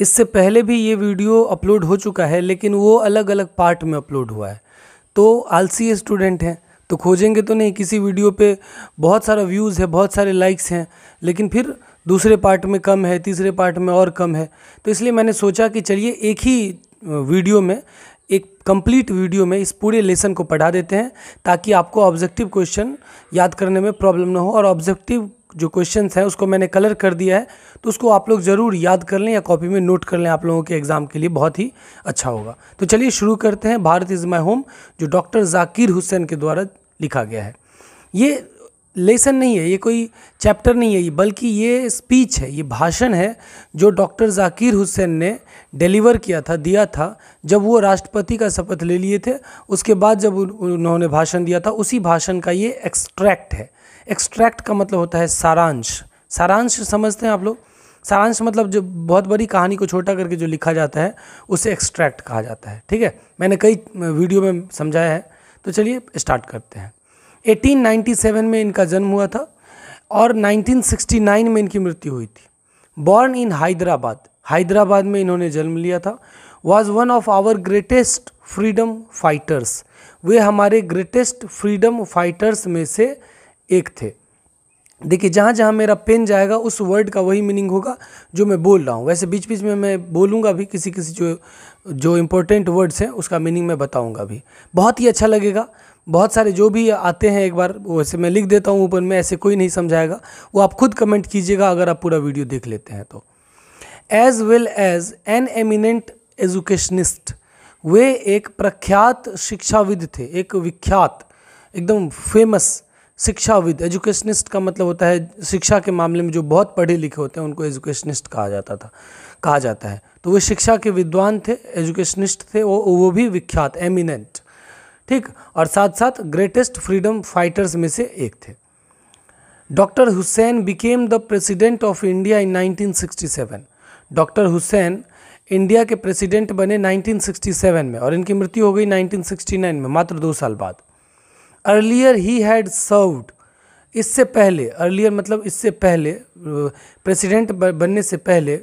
इससे पहले भी ये वीडियो अपलोड हो चुका है लेकिन वो अलग अलग पार्ट में अपलोड हुआ है तो आलसी स्टूडेंट हैं तो खोजेंगे तो नहीं किसी वीडियो पे बहुत सारा व्यूज़ है बहुत सारे लाइक्स हैं लेकिन फिर दूसरे पार्ट में कम है तीसरे पार्ट में और कम है तो इसलिए मैंने सोचा कि चलिए एक ही वीडियो में एक कंप्लीट वीडियो में इस पूरे लेसन को पढ़ा देते हैं ताकि आपको ऑब्जेक्टिव क्वेश्चन याद करने में प्रॉब्लम ना हो और ऑब्जेक्टिव जो क्वेश्चन है उसको मैंने कलर कर दिया है तो उसको आप लोग ज़रूर याद कर लें या कॉपी में नोट कर लें आप लोगों के एग्ज़ाम के लिए बहुत ही अच्छा होगा तो चलिए शुरू करते हैं भारत इज़ माई होम जो डॉक्टर जाकिर हुसैन के द्वारा लिखा गया है ये लेसन नहीं है ये कोई चैप्टर नहीं है ये बल्कि ये स्पीच है ये भाषण है जो डॉक्टर जाकिर हुसैन ने डिलीवर किया था दिया था जब वो राष्ट्रपति का शपथ ले लिए थे उसके बाद जब उन्होंने भाषण दिया था उसी भाषण का ये एक्सट्रैक्ट है एक्सट्रैक्ट का मतलब होता है सारांश सारांश समझते हैं आप लोग सारांश मतलब जो बहुत बड़ी कहानी को छोटा करके जो लिखा जाता है उसे एक्सट्रैक्ट कहा जाता है ठीक है मैंने कई वीडियो में समझाया है तो चलिए स्टार्ट करते हैं 1897 में इनका जन्म हुआ था और 1969 में इनकी मृत्यु हुई थी बॉर्न इन हैदराबाद हैदराबाद में इन्होंने जन्म लिया था was one of our greatest freedom fighters वे हमारे ग्रेटेस्ट फ्रीडम फाइटर्स में से एक थे देखिए जहाँ जहाँ मेरा पेन जाएगा उस वर्ड का वही मीनिंग होगा जो मैं बोल रहा हूँ वैसे बीच बीच में मैं बोलूँगा भी किसी किसी जो जो इम्पोर्टेंट वर्ड्स हैं उसका मीनिंग मैं बताऊँगा भी बहुत ही अच्छा लगेगा बहुत सारे जो भी आते हैं एक बार वैसे मैं लिख देता हूँ ऊपर में ऐसे कोई नहीं समझाएगा वो आप खुद कमेंट कीजिएगा अगर आप पूरा वीडियो देख लेते हैं तो as well as an eminent educationist वे एक प्रख्यात शिक्षाविद थे एक विख्यात एकदम फेमस शिक्षाविद एजुकेशनिस्ट का मतलब होता है शिक्षा के मामले में जो बहुत पढ़े लिखे होते हैं उनको एजुकेशनिस्ट कहा जाता था कहा जाता है तो वे शिक्षा के विद्वान थे एजुकेशनिस्ट थे वो वो भी विख्यात एमिनेंट ठीक और साथ साथ ग्रेटेस्ट फ्रीडम फाइटर्स में से एक थे doctor Hussain became the president of India in 1967 doctor Hussain India के प्रेसिडेंट बने 1967 में और इनकी मृत्यु हो गई 1969 में मात्र दो साल बाद अर्लियर ही हैड सर्वड इससे पहले अर्लियर मतलब इससे पहले प्रेसिडेंट बनने से पहले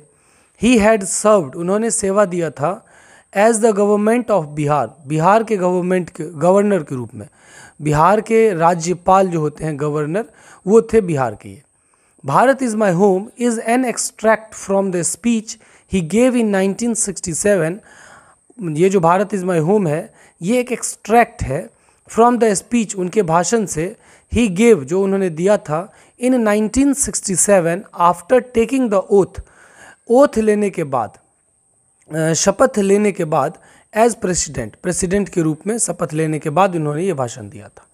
ही हैड सर्व्ड उन्होंने सेवा दिया था as the government of Bihar Bihar के गवर्नमेंट के गवर्नर के रूप में बिहार के राज्यपाल जो होते हैं गवर्नर वो थे बिहार के ये Bharat is my home is an extract from the speech he gave in 1967 ये जो भारत इज़ माई होम है ये एक एक्सट्रैक्ट है फ्रॉम द स्पीच उनके भाषण से ही गेव जो उन्होंने दिया था in 1967 after taking the oath oath लेने के बाद शपथ लेने के बाद एज प्रेसिडेंट प्रेसिडेंट के रूप में शपथ लेने के बाद उन्होंने ये भाषण दिया था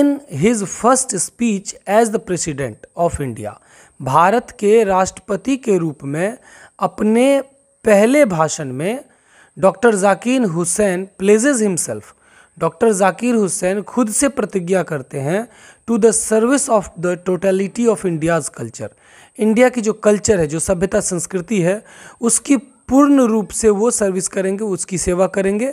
in his first speech as the president of India Bharat के राष्ट्रपति के रूप में अपने पहले भाषण में doctor Zakir Hussain pledges himself doctor Zakir Hussain खुद से प्रतिज्ञा करते हैं to the service of the totality of India's culture India की जो कल्चर है जो सभ्यता संस्कृति है उसकी पूर्ण रूप से वो सर्विस करेंगे उसकी सेवा करेंगे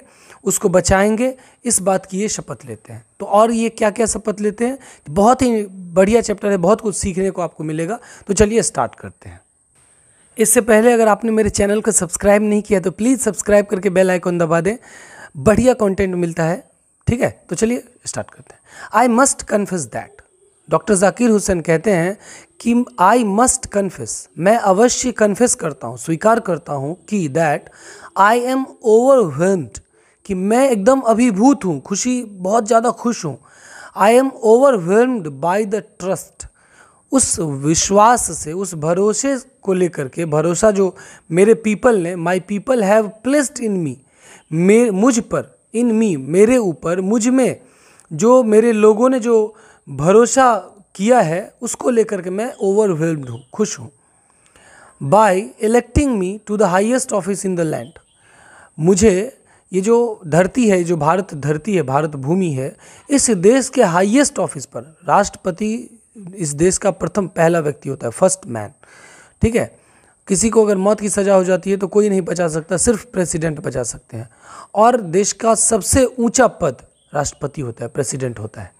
उसको बचाएंगे इस बात की ये शपथ लेते हैं तो और ये क्या क्या शपथ लेते हैं बहुत ही बढ़िया चैप्टर है बहुत कुछ सीखने को आपको मिलेगा तो चलिए स्टार्ट करते हैं इससे पहले अगर आपने मेरे चैनल को सब्सक्राइब नहीं किया तो प्लीज़ सब्सक्राइब करके बेल आइकॉन दबा दें बढ़िया कंटेंट मिलता है ठीक है तो चलिए स्टार्ट करते हैं I must confess that doctor Zakir Hussain कहते हैं कि आई मस्ट कन्फ्यूज मैं अवश्य कन्फ्यूज करता हूँ स्वीकार करता हूँ कि दैट आई एम ओवरवेल्म्ड कि मैं एकदम अभिभूत हूँ खुशी बहुत ज़्यादा खुश हूँ I am overwhelmed by the trust उस विश्वास से उस भरोसे को लेकर के भरोसा जो मेरे पीपल ने my people have placed in me मे मुझ पर इन मी मेरे ऊपर मुझ में जो मेरे लोगों ने जो भरोसा किया है उसको लेकर के मैं ओवरवेल्म्ड हूँ खुश हूँ by electing me to the highest office in the land मुझे ये जो धरती है जो भारत धरती है भारत भूमि है इस देश के हाईएस्ट ऑफिस पर राष्ट्रपति इस देश का प्रथम पहला व्यक्ति होता है फर्स्ट मैन ठीक है किसी को अगर मौत की सज़ा हो जाती है तो कोई नहीं बचा सकता सिर्फ प्रेसिडेंट बचा सकते हैं और देश का सबसे ऊंचा पद राष्ट्रपति होता है प्रेसिडेंट होता है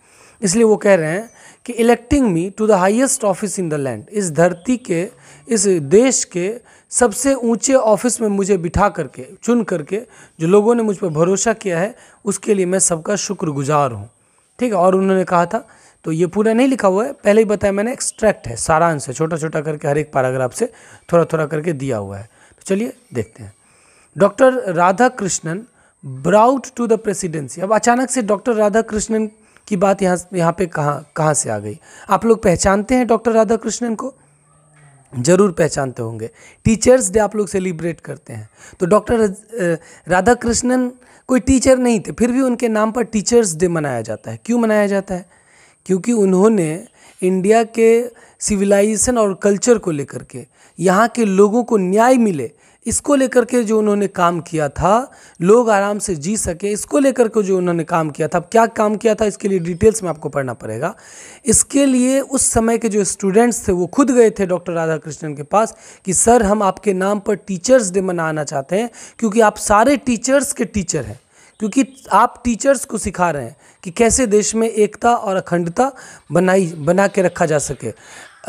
इसलिए वो कह रहे हैं कि electing me to the highest office in the land इस धरती के इस देश के सबसे ऊंचे ऑफिस में मुझे बिठा करके चुन करके जो लोगों ने मुझ पर भरोसा किया है उसके लिए मैं सबका शुक्रगुजार हूँ ठीक है और उन्होंने कहा था तो ये पूरा नहीं लिखा हुआ है पहले ही बताया मैंने एक्सट्रैक्ट है सारांश है छोटा छोटा करके हर एक पैराग्राफ से थोड़ा थोड़ा करके दिया हुआ है तो चलिए देखते हैं doctor Radha Radhakrishnan brought to the presidency अब अचानक से डॉक्टर राधा कृष्णन की बात यहाँ यहाँ पे कहाँ कहाँ से आ गई आप लोग पहचानते हैं डॉक्टर राधा कृष्णन को जरूर पहचानते होंगे टीचर्स डे आप लोग सेलिब्रेट करते हैं तो डॉक्टर राधा कृष्णन कोई टीचर नहीं थे फिर भी उनके नाम पर टीचर्स डे मनाया जाता है क्यों मनाया जाता है क्योंकि उन्होंने इंडिया के सिविलाइजेशन और कल्चर को लेकर के यहाँ के लोगों को न्याय मिले इसको लेकर के जो उन्होंने काम किया था लोग आराम से जी सके इसको लेकर के जो उन्होंने काम किया था अब क्या काम किया था इसके लिए डिटेल्स में आपको पढ़ना पड़ेगा इसके लिए उस समय के जो स्टूडेंट्स थे वो खुद गए थे डॉक्टर राधा कृष्णन के पास कि सर हम आपके नाम पर टीचर्स डे मनाना चाहते हैं क्योंकि आप सारे टीचर्स के टीचर हैं क्योंकि आप टीचर्स को सिखा रहे हैं कि कैसे देश में एकता और अखंडता बनाई बना के रखा जा सके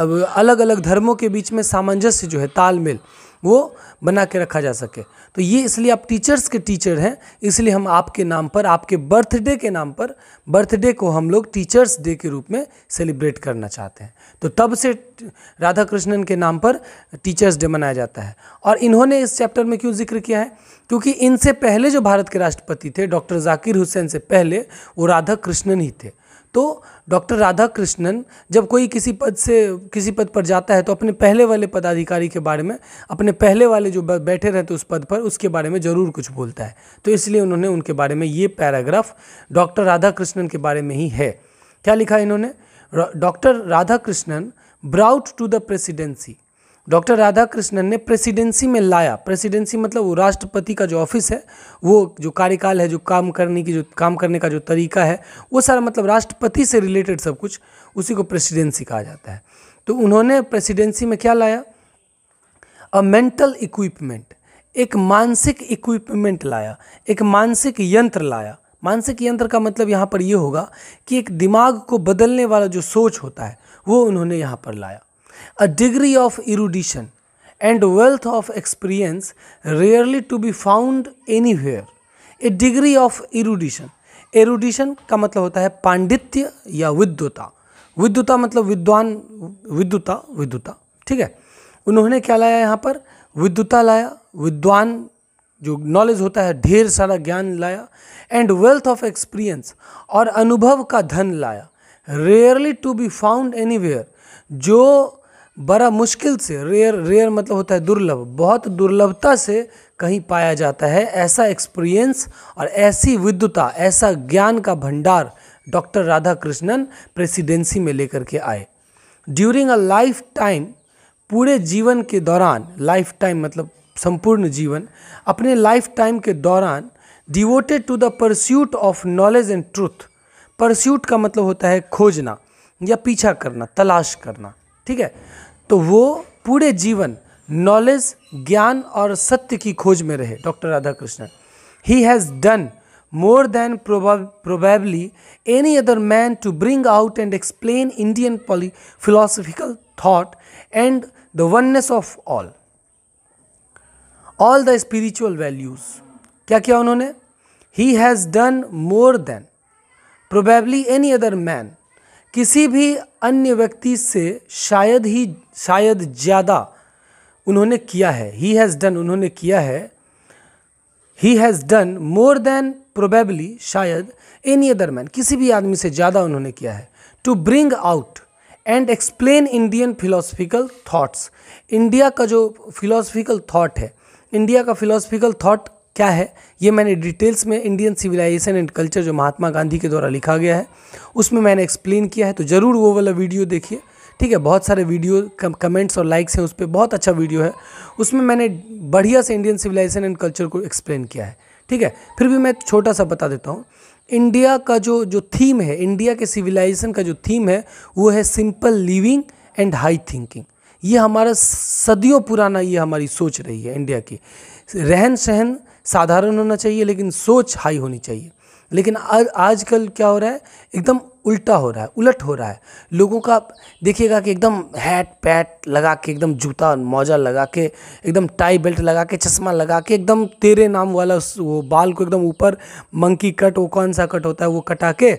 अब अलग अलग धर्मों के बीच में सामंजस्य जो है तालमेल वो बना के रखा जा सके तो ये इसलिए आप टीचर्स के टीचर हैं इसलिए हम आपके नाम पर आपके बर्थडे के नाम पर बर्थडे को हम लोग टीचर्स डे के रूप में सेलिब्रेट करना चाहते हैं तो तब से राधा कृष्णन के नाम पर टीचर्स डे मनाया जाता है और इन्होंने इस चैप्टर में क्यों जिक्र किया है क्योंकि इनसे पहले जो भारत के राष्ट्रपति थे डॉक्टर जाकिर हुसैन से पहले वो राधा कृष्णन ही थे तो डॉक्टर राधा कृष्णन जब कोई किसी पद से किसी पद पर जाता है तो अपने पहले वाले पदाधिकारी के बारे में अपने पहले वाले जो बैठे रहते उस पद पर उसके बारे में ज़रूर कुछ बोलता है तो इसलिए उन्होंने उनके बारे में ये पैराग्राफ डॉक्टर राधा कृष्णन के बारे में ही है क्या लिखा इन्होंने doctor Radha Radhakrishnan brought to the presidency doctor Radha Krishnan ने प्रेसिडेंसी में लाया प्रेसिडेंसी मतलब वो राष्ट्रपति का जो ऑफिस है वो जो कार्यकाल है जो काम करने की जो काम करने का जो तरीका है वो सारा मतलब राष्ट्रपति से रिलेटेड सब कुछ उसी को प्रेसिडेंसी कहा जाता है तो उन्होंने प्रेसिडेंसी में क्या लाया अ मेंटल इक्विपमेंट एक मानसिक इक्विपमेंट लाया एक मानसिक यंत्र लाया मानसिक यंत्र का मतलब यहाँ पर यह होगा कि एक दिमाग को बदलने वाला जो सोच होता है वो उन्होंने यहाँ पर लाया a degree of erudition and wealth of experience rarely to be found anywhere. A degree of erudition. एरुडिशन का मतलब होता है पांडित्य या विद्वता विद्वता मतलब विद्वान विद्वता विद्वता ठीक है उन्होंने क्या लाया यहाँ पर विद्वता लाया विद्वान जो नॉलेज होता है ढेर सारा ज्ञान लाया एंड वेल्थ ऑफ एक्सपीरियंस और अनुभव का धन लाया rarely to be found anywhere जो बड़ा मुश्किल से रेयर रेयर मतलब होता है दुर्लभ बहुत दुर्लभता से कहीं पाया जाता है ऐसा एक्सपीरियंस और ऐसी विद्वता ऐसा ज्ञान का भंडार डॉक्टर राधा कृष्णन प्रेसिडेंसी में लेकर के आए ड्यूरिंग अ लाइफ टाइम पूरे जीवन के दौरान लाइफ टाइम मतलब संपूर्ण जीवन अपने लाइफ टाइम के दौरान devoted to the pursuit of knowledge and truth pursuit का मतलब होता है खोजना या पीछा करना तलाश करना ठीक है तो वो पूरे जीवन नॉलेज ज्ञान और सत्य की खोज में रहे doctor Radhakrishnan he has done more than probably any other man to bring out and explain Indian poly philosophical thought and the oneness of all all the spiritual values क्या किया उन्होंने he has done more than probably any other man किसी भी अन्य व्यक्ति से शायद ही शायद ज़्यादा उन्होंने किया है ही हैज़ डन उन्होंने किया है he has done more than probably शायद एनी अदर मैन किसी भी आदमी से ज़्यादा उन्होंने किया है to bring out and explain Indian philosophical thoughts India का जो फिलोसफिकल थाट है इंडिया का फिलोसफिकल थाट क्या है ये मैंने डिटेल्स में इंडियन सिविलाइजेशन एंड कल्चर जो महात्मा गांधी के द्वारा लिखा गया है उसमें मैंने एक्सप्लेन किया है तो ज़रूर वो वाला वीडियो देखिए ठीक है बहुत सारे वीडियो कमेंट्स और लाइक्स हैं उस पर बहुत अच्छा वीडियो है उसमें मैंने बढ़िया से इंडियन सिविलाइजेशन एंड कल्चर को एक्सप्लेन किया है ठीक है फिर भी मैं छोटा सा बता देता हूँ इंडिया का जो जो थीम है इंडिया के सिविलाइजेशन का जो थीम है वो है simple living and high thinking ये हमारा सदियों पुराना ये हमारी सोच रही है इंडिया की रहन सहन साधारण होना चाहिए लेकिन सोच हाई होनी चाहिए लेकिन आज आजकल क्या हो रहा है एकदम उल्टा हो रहा है उलट हो रहा है लोगों का देखिएगा कि एकदम हैट पैट लगा के एकदम जूता मौजा लगा के एकदम टाई बेल्ट लगा के चश्मा लगा के एकदम तेरे नाम वाला वो बाल को एकदम ऊपर मंकी कट वो कौन सा कट होता है वो कटा के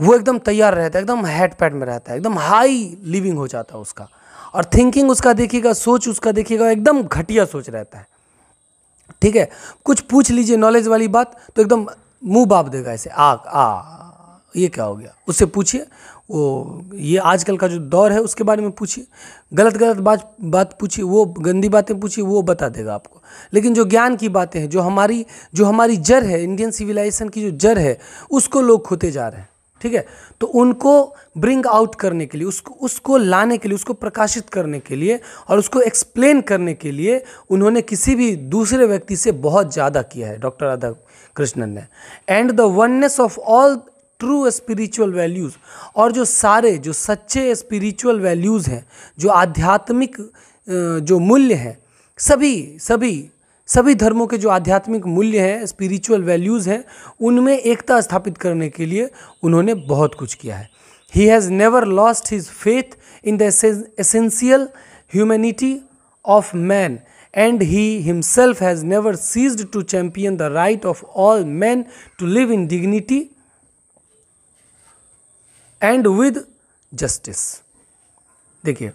वो एकदम तैयार रहता है एकदम हैट पैट में रहता है एकदम हाई लिविंग हो जाता है उसका और थिंकिंग उसका देखिएगा सोच उसका देखिएगा एकदम घटिया सोच रहता है ठीक है कुछ पूछ लीजिए नॉलेज वाली बात तो एकदम मुंह बाप देगा ऐसे आग आ ये क्या हो गया उससे पूछिए वो ये आजकल का जो दौर है उसके बारे में पूछिए गलत गलत बात बात पूछिए वो गंदी बातें पूछिए वो बता देगा आपको लेकिन जो ज्ञान की बातें हैं जो हमारी जो हमारी जड़ है इंडियन सिविलाइजेशन की जो जड़ है उसको लोग खोते जा रहे हैं ठीक है तो उनको ब्रिंग आउट करने के लिए उसको उसको लाने के लिए उसको प्रकाशित करने के लिए और उसको एक्सप्लेन करने के लिए उन्होंने किसी भी दूसरे व्यक्ति से बहुत ज़्यादा किया है डॉक्टर राधा कृष्णन ने and the oneness of all true spiritual values और जो सारे जो सच्चे स्पिरिचुअल वैल्यूज़ हैं जो आध्यात्मिक जो मूल्य हैं सभी सभी सभी धर्मों के जो आध्यात्मिक मूल्य हैं स्पिरिचुअल वैल्यूज़ हैं उनमें एकता स्थापित करने के लिए उन्होंने बहुत कुछ किया है he has never lost his faith in the essential humanity of man and he himself has never ceased to champion the right of all man to live in dignity and with justice देखिए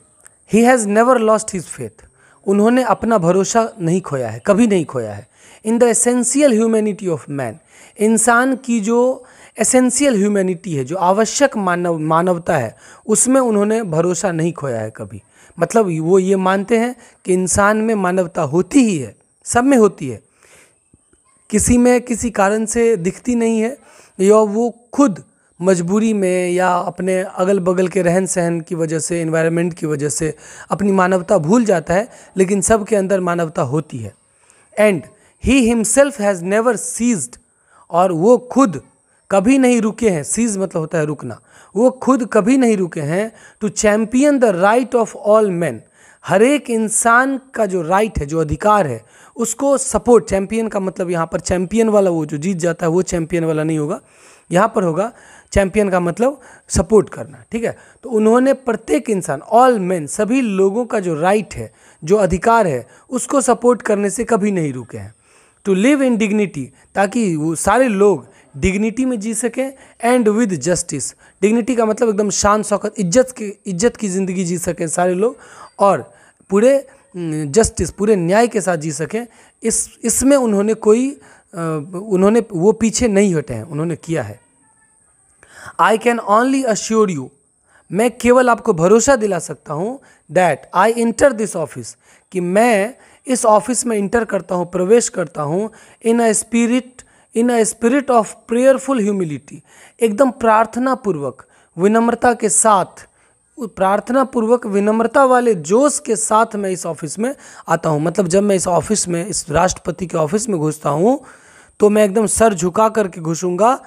he has never lost his faith उन्होंने अपना भरोसा नहीं खोया है कभी नहीं खोया है in the essential humanity of man इंसान की जो एसेंशियल ह्यूमैनिटी है जो आवश्यक मानव मानवता है उसमें उन्होंने भरोसा नहीं खोया है कभी मतलब वो ये मानते हैं कि इंसान में मानवता होती ही है सब में होती है किसी में किसी कारण से दिखती नहीं है या वो खुद मजबूरी में या अपने अगल बगल के रहन सहन की वजह से इन्वायरमेंट की वजह से अपनी मानवता भूल जाता है लेकिन सब के अंदर मानवता होती है and he himself has never ceased और वो खुद कभी नहीं रुके हैं सीज मतलब होता है रुकना वो खुद कभी नहीं रुके हैं to champion the right of all man हर एक इंसान का जो राइट है जो अधिकार है उसको सपोर्ट चैम्पियन का मतलब यहाँ पर चैम्पियन वाला वो जो जीत जाता है वो चैम्पियन वाला नहीं होगा यहाँ पर होगा चैम्पियन का मतलब सपोर्ट करना ठीक है तो उन्होंने प्रत्येक इंसान ऑल मेन सभी लोगों का जो राइट है जो अधिकार है उसको सपोर्ट करने से कभी नहीं रुके हैं टू लिव इन डिग्निटी ताकि वो सारे लोग डिग्निटी में जी सकें एंड विद जस्टिस डिग्निटी का मतलब एकदम शान शौकत इज्जत की इज्जत की ज़िंदगी जी सकें सारे लोग और पूरे जस्टिस पूरे न्याय के साथ जी सकें इस इसमें उन्होंने कोई उन्होंने वो पीछे नहीं हटे हैं उन्होंने किया है I can only assure you मैं केवल आपको भरोसा दिला सकता हूँ that I enter this office कि मैं इस ऑफिस में इंटर करता हूँ प्रवेश करता हूँ in a spirit in a spirit of prayerful humility एकदम प्रार्थना पूर्वक विनम्रता के साथ प्रार्थना पूर्वक विनम्रता वाले जोश के साथ मैं इस ऑफिस में आता हूँ मतलब जब मैं इस ऑफिस में इस राष्ट्रपति के ऑफिस में घुसता हूँ तो मैं एकदम सर झुका करके घुसूँगा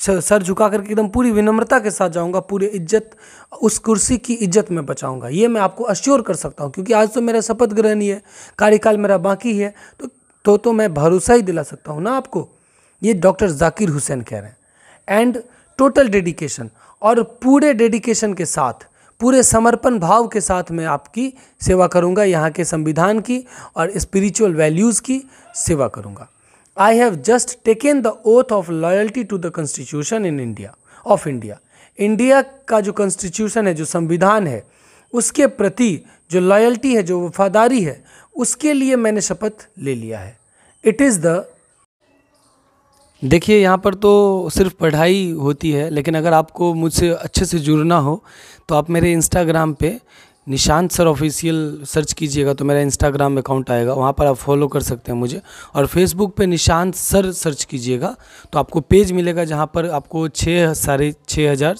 सर झुका करके एकदम पूरी विनम्रता के साथ जाऊँगा पूरी इज्जत उस कुर्सी की इज्जत मैं बचाऊँगा ये मैं आपको अश्योर कर सकता हूँ क्योंकि आज तो मेरा शपथ ग्रहण ही है कार्यकाल मेरा बाकी है तो तो, तो मैं भरोसा ही दिला सकता हूँ ना आपको ये डॉक्टर जाकिर हुसैन कह रहे हैं एंड टोटल डेडिकेशन और पूरे डेडिकेशन के साथ पूरे समर्पण भाव के साथ मैं आपकी सेवा करूंगा यहाँ के संविधान की और स्पिरिचुअल वैल्यूज़ की सेवा करूंगा I have just taken the oath of loyalty to the constitution in India of India India का जो कॉन्स्टिट्यूशन है जो संविधान है उसके प्रति जो लॉयल्टी है जो वफादारी है उसके लिए मैंने शपथ ले लिया है इट इज़ द देखिए यहाँ पर तो सिर्फ पढ़ाई होती है लेकिन अगर आपको मुझसे अच्छे से जुड़ना हो तो आप मेरे इंस्टाग्राम पे निशांत सर ऑफिशियल सर्च कीजिएगा तो मेरा इंस्टाग्राम अकाउंट आएगा वहाँ पर आप फॉलो कर सकते हैं मुझे और फेसबुक पे निशांत सर सर्च कीजिएगा तो आपको पेज मिलेगा जहाँ पर आपको छः साढ़े छः हज़ार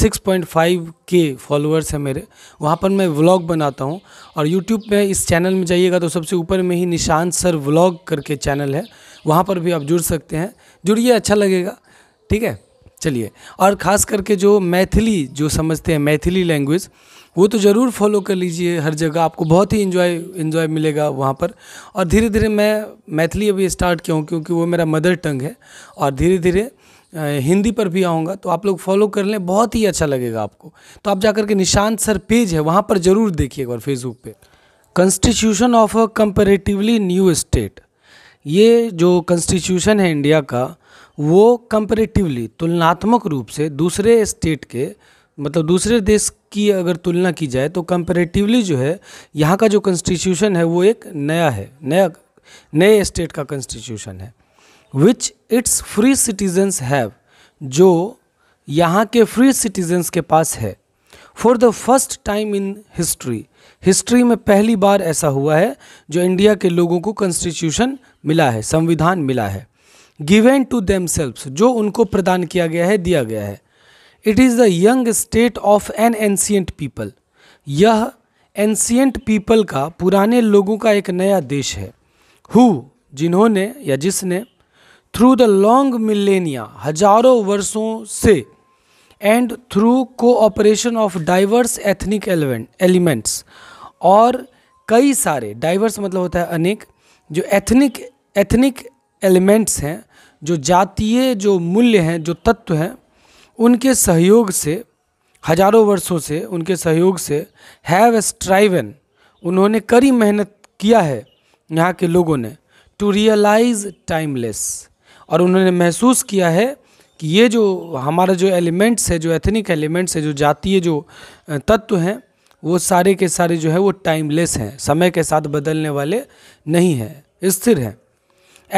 सिक्स पॉइंट फाइव के फॉलोअर्स हैं मेरे वहाँ पर मैं व्लॉग बनाता हूँ और यूट्यूब पे इस चैनल में जाइएगा तो सबसे ऊपर में ही निशांत सर व्लॉग करके चैनल है वहाँ पर भी आप जुड़ सकते हैं जुड़िए अच्छा लगेगा ठीक है चलिए और ख़ास करके जो मैथिली जो समझते हैं मैथिली लैंग्वेज वो तो ज़रूर फॉलो कर लीजिए हर जगह आपको बहुत ही इन्जॉय इन्जॉय मिलेगा वहाँ पर और धीरे धीरे मैं मैथिली अभी स्टार्ट किया हूँ क्योंकि वो मेरा मदर टंग है और धीरे धीरे हिंदी पर भी आऊँगा तो आप लोग फॉलो कर लें बहुत ही अच्छा लगेगा आपको तो आप जाकर के निशांत सर पेज है वहाँ पर ज़रूर देखिएगा और फेसबुक पे constitution of a comparatively new state ये जो कॉन्स्टिट्यूशन है इंडिया का वो कंपेरेटिवली तुलनात्मक रूप से दूसरे स्टेट के मतलब दूसरे देश की अगर तुलना की जाए तो कंपेरेटिवली जो है यहाँ का जो कॉन्स्टिट्यूशन है वो एक नया है नया नए स्टेट का कॉन्स्टिट्यूशन है which its free citizens have जो यहाँ के फ्री सिटीजन्स के पास है for the first time in history history में पहली बार ऐसा हुआ है जो इंडिया के लोगों को कॉन्स्टिट्यूशन मिला है संविधान मिला है गिवेन टू देम जो उनको प्रदान किया गया है दिया गया है it is the young state of an ancient people यह एंशियंट पीपल का पुराने लोगों का एक नया देश है हु जिन्होंने या जिसने थ्रू द लॉन्ग मिलेनिया हजारों वर्षों से and through cooperation of diverse ethnic elements और कई सारे डाइवर्स मतलब होता है अनेक जो एथनिक एथनिक एलिमेंट्स हैं जो जातीय जो मूल्य हैं जो तत्व हैं उनके सहयोग से हजारों वर्षों से उनके सहयोग से हैव स्ट्राइवन उन्होंने कड़ी मेहनत किया है यहाँ के लोगों ने टू रियलाइज टाइमलेस और उन्होंने महसूस किया है कि ये जो हमारा जो एलिमेंट्स है जो एथनिक एलिमेंट्स है जो जातीय जो तत्व हैं वो सारे के सारे जो है वो टाइमलेस हैं समय के साथ बदलने वाले नहीं हैं स्थिर हैं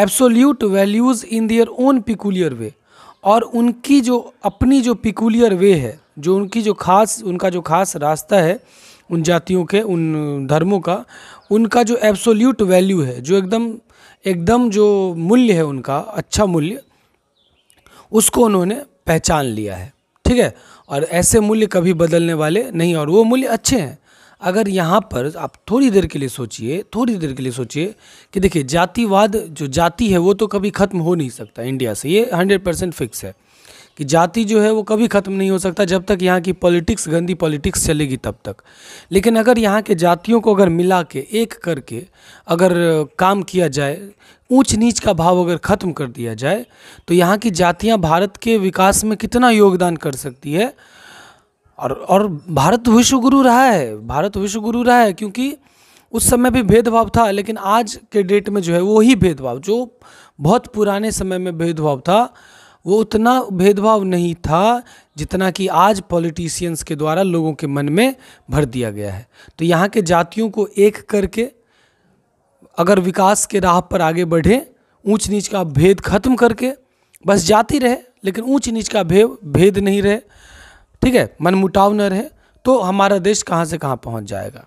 absolute values in their own peculiar way और उनकी जो अपनी जो पिकुलियर वे है जो उनकी जो खास उनका जो खास रास्ता है उन जातियों के उन धर्मों का उनका जो एब्सोल्यूट वैल्यू है जो एकदम एकदम जो मूल्य है उनका अच्छा मूल्य उसको उन्होंने पहचान लिया है ठीक है और ऐसे मूल्य कभी बदलने वाले नहीं और वो मूल्य अच्छे हैं अगर यहाँ पर आप थोड़ी देर के लिए सोचिए थोड़ी देर के लिए सोचिए कि देखिए जातिवाद जो जाति है वो तो कभी ख़त्म हो नहीं सकता इंडिया से ये हंड्रेड परसेंट फिक्स है कि जाति जो है वो कभी ख़त्म नहीं हो सकता जब तक यहाँ की पॉलिटिक्स गंदी पॉलिटिक्स चलेगी तब तक लेकिन अगर यहाँ के जातियों को अगर मिला के एक करके अगर काम किया जाए ऊंच नीच का भाव अगर ख़त्म कर दिया जाए तो यहाँ की जातियाँ भारत के विकास में कितना योगदान कर सकती है और और भारत विश्वगुरु रहा है भारत विश्वगुरु रहा है क्योंकि उस समय भी भेदभाव था लेकिन आज के डेट में जो है वही भेदभाव जो बहुत पुराने समय में भेदभाव था वो उतना भेदभाव नहीं था जितना कि आज पॉलिटिशियंस के द्वारा लोगों के मन में भर दिया गया है तो यहाँ के जातियों को एक करके अगर विकास के राह पर आगे बढ़े ऊंच नीच का भेद खत्म करके बस जाति रहे लेकिन ऊंच नीच का भेद भेद नहीं रहे ठीक है मनमुटाव न रहे तो हमारा देश कहाँ से कहाँ पहुँच जाएगा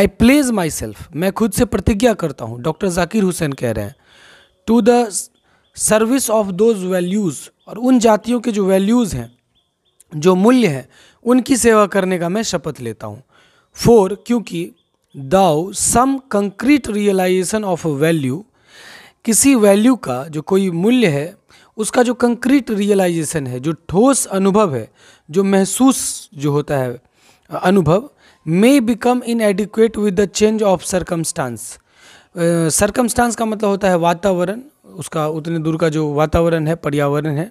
आई प्लेज माई सेल्फ मैं खुद से प्रतिज्ञा करता हूँ डॉक्टर जाकिर हुसैन कह रहे हैं to the service of those values और उन जातियों के जो वैल्यूज़ हैं जो मूल्य हैं उनकी सेवा करने का मैं शपथ लेता हूँ फोर क्योंकि though some concrete realization of value किसी वैल्यू का जो कोई मूल्य है उसका जो कंक्रीट रियलाइजेशन है जो ठोस अनुभव है जो महसूस जो होता है अनुभव may become inadequate with the change of circumstances circumstances का मतलब होता है वातावरण उसका उतने दूर का जो वातावरण है पर्यावरण है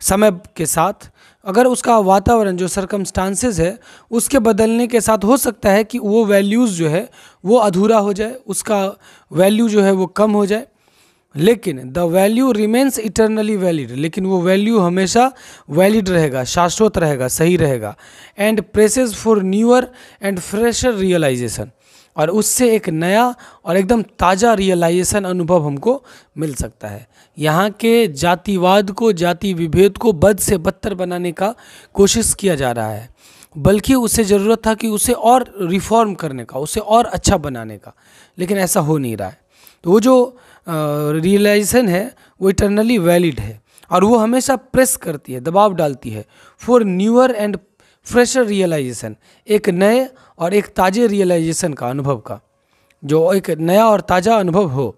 समय के साथ अगर उसका वातावरण जो सरकमस्टांसेस है उसके बदलने के साथ हो सकता है कि वो वैल्यूज़ जो है वो अधूरा हो जाए उसका वैल्यू जो है वो कम हो जाए लेकिन the value remains eternally valid लेकिन वो वैल्यू हमेशा वैलिड रहेगा शाश्वत रहेगा सही रहेगा and presses for newer and fresher realization और उससे एक नया और एकदम ताज़ा रियलाइजेशन अनुभव हमको मिल सकता है यहाँ के जातिवाद को जाति विभेद को बद से बदतर बनाने का कोशिश किया जा रहा है बल्कि उसे ज़रूरत था कि उसे और रिफॉर्म करने का उसे और अच्छा बनाने का लेकिन ऐसा हो नहीं रहा है तो वो जो रियलाइजेशन है वो इटरनली वैलिड है और वो हमेशा प्रेस करती है दबाव डालती है for newer and fresher realization एक नए और एक ताज़े रियलाइजेशन का अनुभव का जो एक नया और ताज़ा अनुभव हो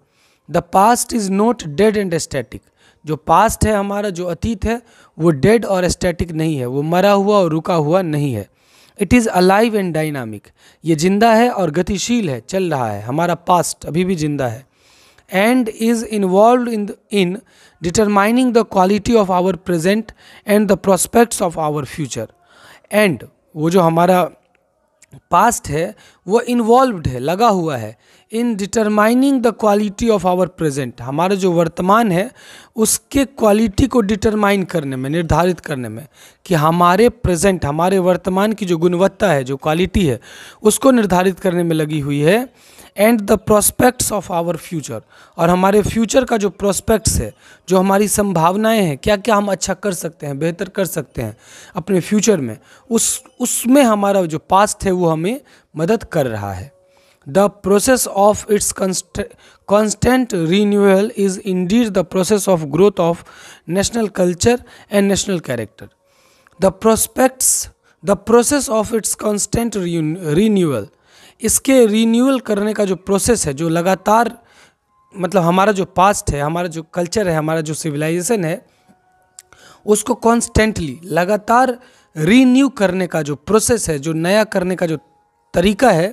the past is not dead and static जो पास्ट है हमारा जो अतीत है वो डेड और स्टैटिक नहीं है वो मरा हुआ और रुका हुआ नहीं है it is alive and dynamic ये जिंदा है और गतिशील है चल रहा है हमारा पास्ट अभी भी जिंदा है and is involved in, the, in determining the quality of our present and the prospects of our future and वो जो हमारा पास्ट है वो इन्वॉल्व्ड है लगा हुआ है in determining the quality of our present हमारा जो वर्तमान है उसके क्वालिटी को डिटरमाइन करने में निर्धारित करने में कि हमारे प्रेजेंट हमारे वर्तमान की जो गुणवत्ता है जो क्वालिटी है उसको निर्धारित करने में लगी हुई है and the prospects of our future और हमारे फ्यूचर का जो प्रोस्पेक्ट्स है जो हमारी संभावनाएं हैं क्या क्या हम अच्छा कर सकते हैं बेहतर कर सकते हैं अपने फ्यूचर में उस उसमें हमारा जो पास्ट है वो हमें मदद कर रहा है The process of its const constant renewal is indeed the process of growth of national culture and national character. The prospects, the process of its constant renewal, इसके रिन्यूअल करने का जो प्रोसेस है जो लगातार मतलब हमारा जो पास्ट है हमारा जो कल्चर है हमारा जो सिविलाइजेशन है उसको कॉन्स्टेंटली लगातार रीन्यू करने का जो प्रोसेस है जो नया करने का जो तरीका है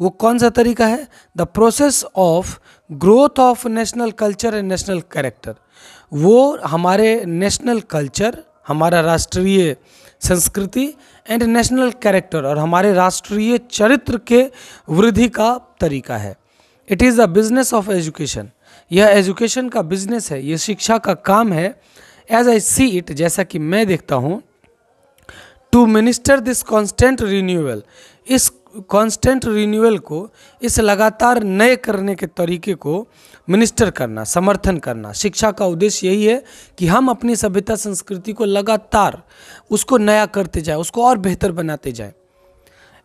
वो कौन सा तरीका है the process of growth of national culture and national character वो हमारे नेशनल कल्चर हमारा राष्ट्रीय संस्कृति एंड नेशनल कैरेक्टर और हमारे राष्ट्रीय चरित्र के वृद्धि का तरीका है it is the business of education यह एजुकेशन का बिजनेस है यह शिक्षा का काम है एज आई सी इट जैसा कि मैं देखता हूँ to minister this constant renewal इस कांस्टेंट रिन्यूअल को इस लगातार नए करने के तरीके को मिनिस्टर करना समर्थन करना शिक्षा का उद्देश्य यही है कि हम अपनी सभ्यता संस्कृति को लगातार उसको नया करते जाए उसको और बेहतर बनाते जाए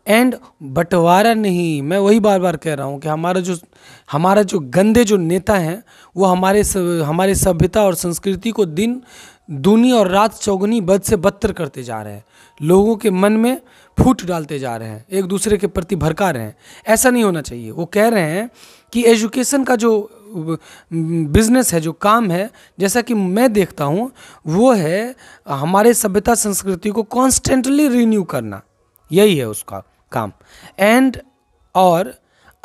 एंड बंटवारा नहीं मैं वही बार बार कह रहा हूँ कि हमारा जो हमारा जो गंदे जो नेता हैं वो हमारे सब, हमारे सभ्यता और संस्कृति को दिन दूनी और रात चौगुनी बद से बदतर करते जा रहे हैं लोगों के मन में फूट डालते जा रहे हैं एक दूसरे के प्रति भड़का रहे हैं ऐसा नहीं होना चाहिए वो कह रहे हैं कि एजुकेशन का जो बिजनेस है जो काम है जैसा कि मैं देखता हूँ वो है हमारे सभ्यता संस्कृति को कॉन्स्टेंटली रिन्यू करना यही है उसका काम एंड और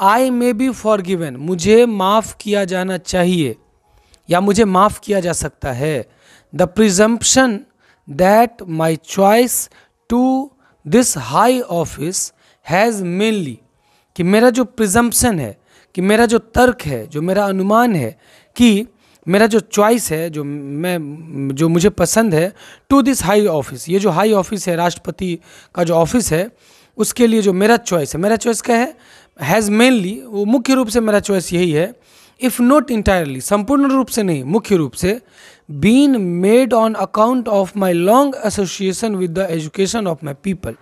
I may be forgiven मुझे माफ़ किया जाना चाहिए या मुझे माफ़ किया जा सकता है the presumption that my choice to this high office has mainly कि मेरा जो प्रिजम्पन है कि मेरा जो तर्क है जो मेरा अनुमान है कि मेरा जो चॉइस है जो मैं जो मुझे पसंद है टू दिस हाई ऑफिस ये जो हाई ऑफिस है राष्ट्रपति का जो ऑफिस है उसके लिए जो मेरा चॉइस है मेरा चॉइस क्या है हैज़ मेनली वो मुख्य रूप से मेरा चॉइस यही है इफ़ नॉट इंटायरली संपूर्ण रूप से नहीं मुख्य रूप से been made on account of my long association with the education of my people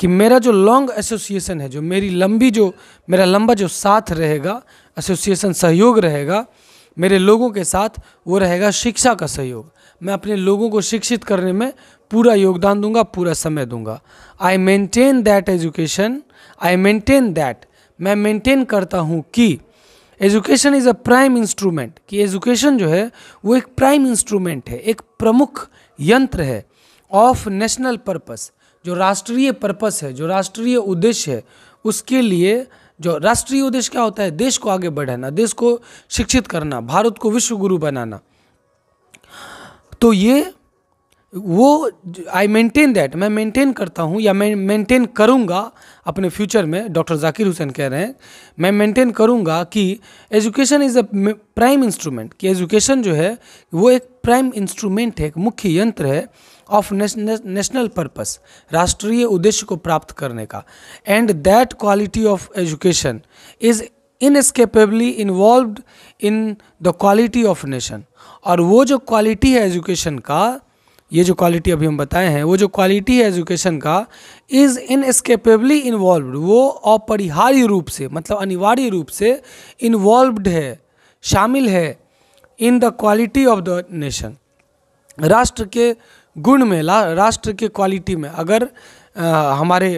कि मेरा जो लॉन्ग एसोसिएशन है जो मेरी लंबी जो मेरा लंबा जो साथ रहेगा एसोसिएशन सहयोग रहेगा मेरे लोगों के साथ वो रहेगा शिक्षा का सहयोग मैं अपने लोगों को शिक्षित करने में पूरा योगदान दूंगा पूरा समय दूंगा I maintain that education I maintain that मैं मेंटेन करता हूँ कि education is a prime instrument कि एजुकेशन जो है वो एक प्राइम इंस्ट्रूमेंट है एक प्रमुख यंत्र है ऑफ नेशनल पर्पस जो राष्ट्रीय पर्पस है जो राष्ट्रीय उद्देश्य है उसके लिए जो राष्ट्रीय उद्देश्य क्या होता है देश को आगे बढ़ाना देश को शिक्षित करना भारत को विश्व गुरु बनाना तो ये वो आई मेंटेन दैट मैं मेंटेन करता हूँ या मैं मेंटेन करूँगा अपने फ्यूचर में डॉक्टर जाकिर हुसैन कह रहे हैं मैं मेंटेन करूँगा कि education is a prime instrument कि एजुकेशन जो है वो एक प्राइम इंस्ट्रूमेंट है एक मुख्य यंत्र है ऑफ नेशनल पर्पस राष्ट्रीय उद्देश्य को प्राप्त करने का and that quality of education is inescapably involved in the quality of nation और वो जो क्वालिटी है एजुकेशन का ये जो क्वालिटी अभी हम बताए हैं वो जो क्वालिटी है एजुकेशन का इज़ इनस्केपेबली इन्वॉल्व वो अपरिहार्य रूप से मतलब अनिवार्य रूप से इन्वॉल्व है शामिल है in the quality of the nation राष्ट्र के गुण में राष्ट्र के क्वालिटी में अगर आ, हमारे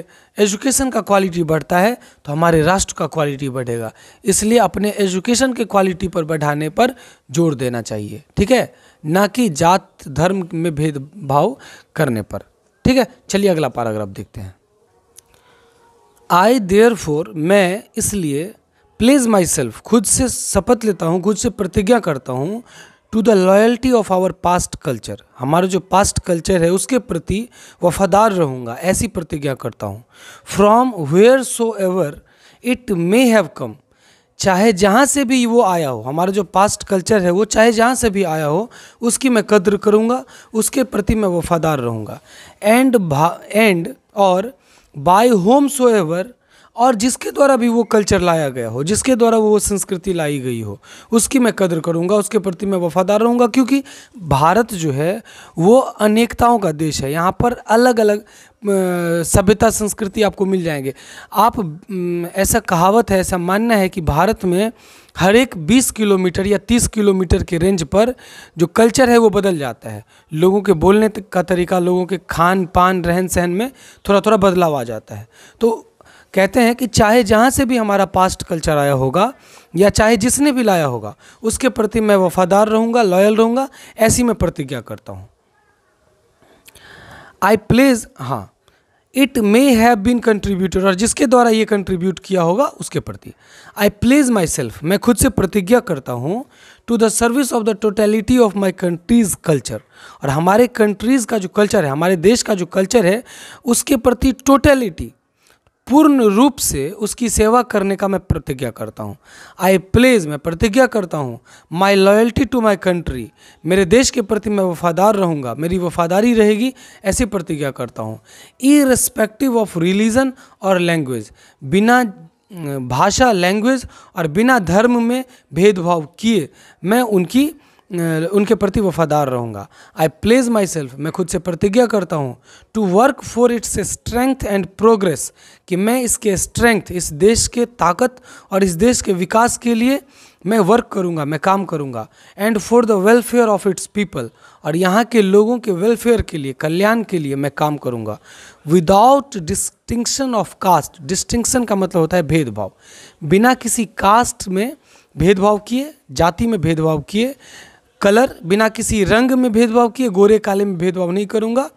एजुकेशन का क्वालिटी बढ़ता है तो हमारे राष्ट्र का क्वालिटी बढ़ेगा इसलिए अपने एजुकेशन के क्वालिटी पर बढ़ाने पर जोर देना चाहिए ठीक है ना कि जात धर्म में भेदभाव करने पर ठीक है चलिए अगला पैराग्राफ देखते हैं आई देयर फोर मैं इसलिए प्लेज माई सेल्फ खुद से शपथ लेता हूँ खुद से प्रतिज्ञा करता हूँ to the loyalty of our past culture हमारा जो पास्ट कल्चर है उसके प्रति वफादार रहूँगा ऐसी प्रतिज्ञा करता हूँ from where so ever it may have come चाहे जहाँ से भी वो आया हो हमारा जो पास्ट कल्चर है वो चाहे जहाँ से भी आया हो उसकी मैं कद्र करूँगा उसके प्रति मैं वफादार रहूँगा एंड एंड और बाय होम सो एवर और जिसके द्वारा भी वो कल्चर लाया गया हो जिसके द्वारा वो संस्कृति लाई गई हो उसकी मैं कदर करूँगा उसके प्रति मैं वफादार रहूँगा क्योंकि भारत जो है वो अनेकताओं का देश है यहाँ पर अलग अलग सभ्यता संस्कृति आपको मिल जाएंगे आप ऐसा कहावत है ऐसा मानना है कि भारत में हर एक 20 किलोमीटर या 30 किलोमीटर के रेंज पर जो कल्चर है वो बदल जाता है लोगों के बोलने का तरीका लोगों के खान पान रहन सहन में थोड़ा थोड़ा बदलाव आ जाता है तो कहते हैं कि चाहे जहाँ से भी हमारा पास्ट कल्चर आया होगा या चाहे जिसने भी लाया होगा उसके प्रति मैं वफादार रहूँगा लॉयल रहूँगा ऐसी मैं प्रतिज्ञा करता हूँ आई प्लेज हाँ it may have been contributed और जिसके द्वारा ये कंट्रीब्यूट किया होगा उसके प्रति आई प्लेज माई सेल्फ मैं खुद से प्रतिज्ञा करता हूँ to the service of the totality of my country's culture और हमारे कंट्रीज़ का जो कल्चर है हमारे देश का जो कल्चर है उसके प्रति टोटेलिटी पूर्ण रूप से उसकी सेवा करने का मैं प्रतिज्ञा करता हूँ आई प्लेज मैं प्रतिज्ञा करता हूँ my loyalty to my country मेरे देश के प्रति मैं वफादार रहूँगा मेरी वफादारी रहेगी ऐसी प्रतिज्ञा करता हूँ रिस्पेक्टिव ऑफ रिलीजन और लैंग्वेज बिना भाषा लैंग्वेज और बिना धर्म में भेदभाव किए मैं उनकी उनके प्रति वफादार रहूँगा आई प्लेज माई सेल्फ मैं खुद से प्रतिज्ञा करता हूँ to work for its strength and progress कि मैं इसके स्ट्रेंथ इस देश के ताकत और इस देश के विकास के लिए मैं वर्क करूँगा मैं काम करूँगा and for the welfare of its people और यहाँ के लोगों के वेलफेयर के लिए कल्याण के लिए मैं काम करूँगा without distinction of caste distinction का मतलब होता है भेदभाव बिना किसी कास्ट में भेदभाव किए जाति में भेदभाव किए कलर बिना किसी रंग में भेदभाव किए गोरे काले में भेदभाव नहीं करूँगा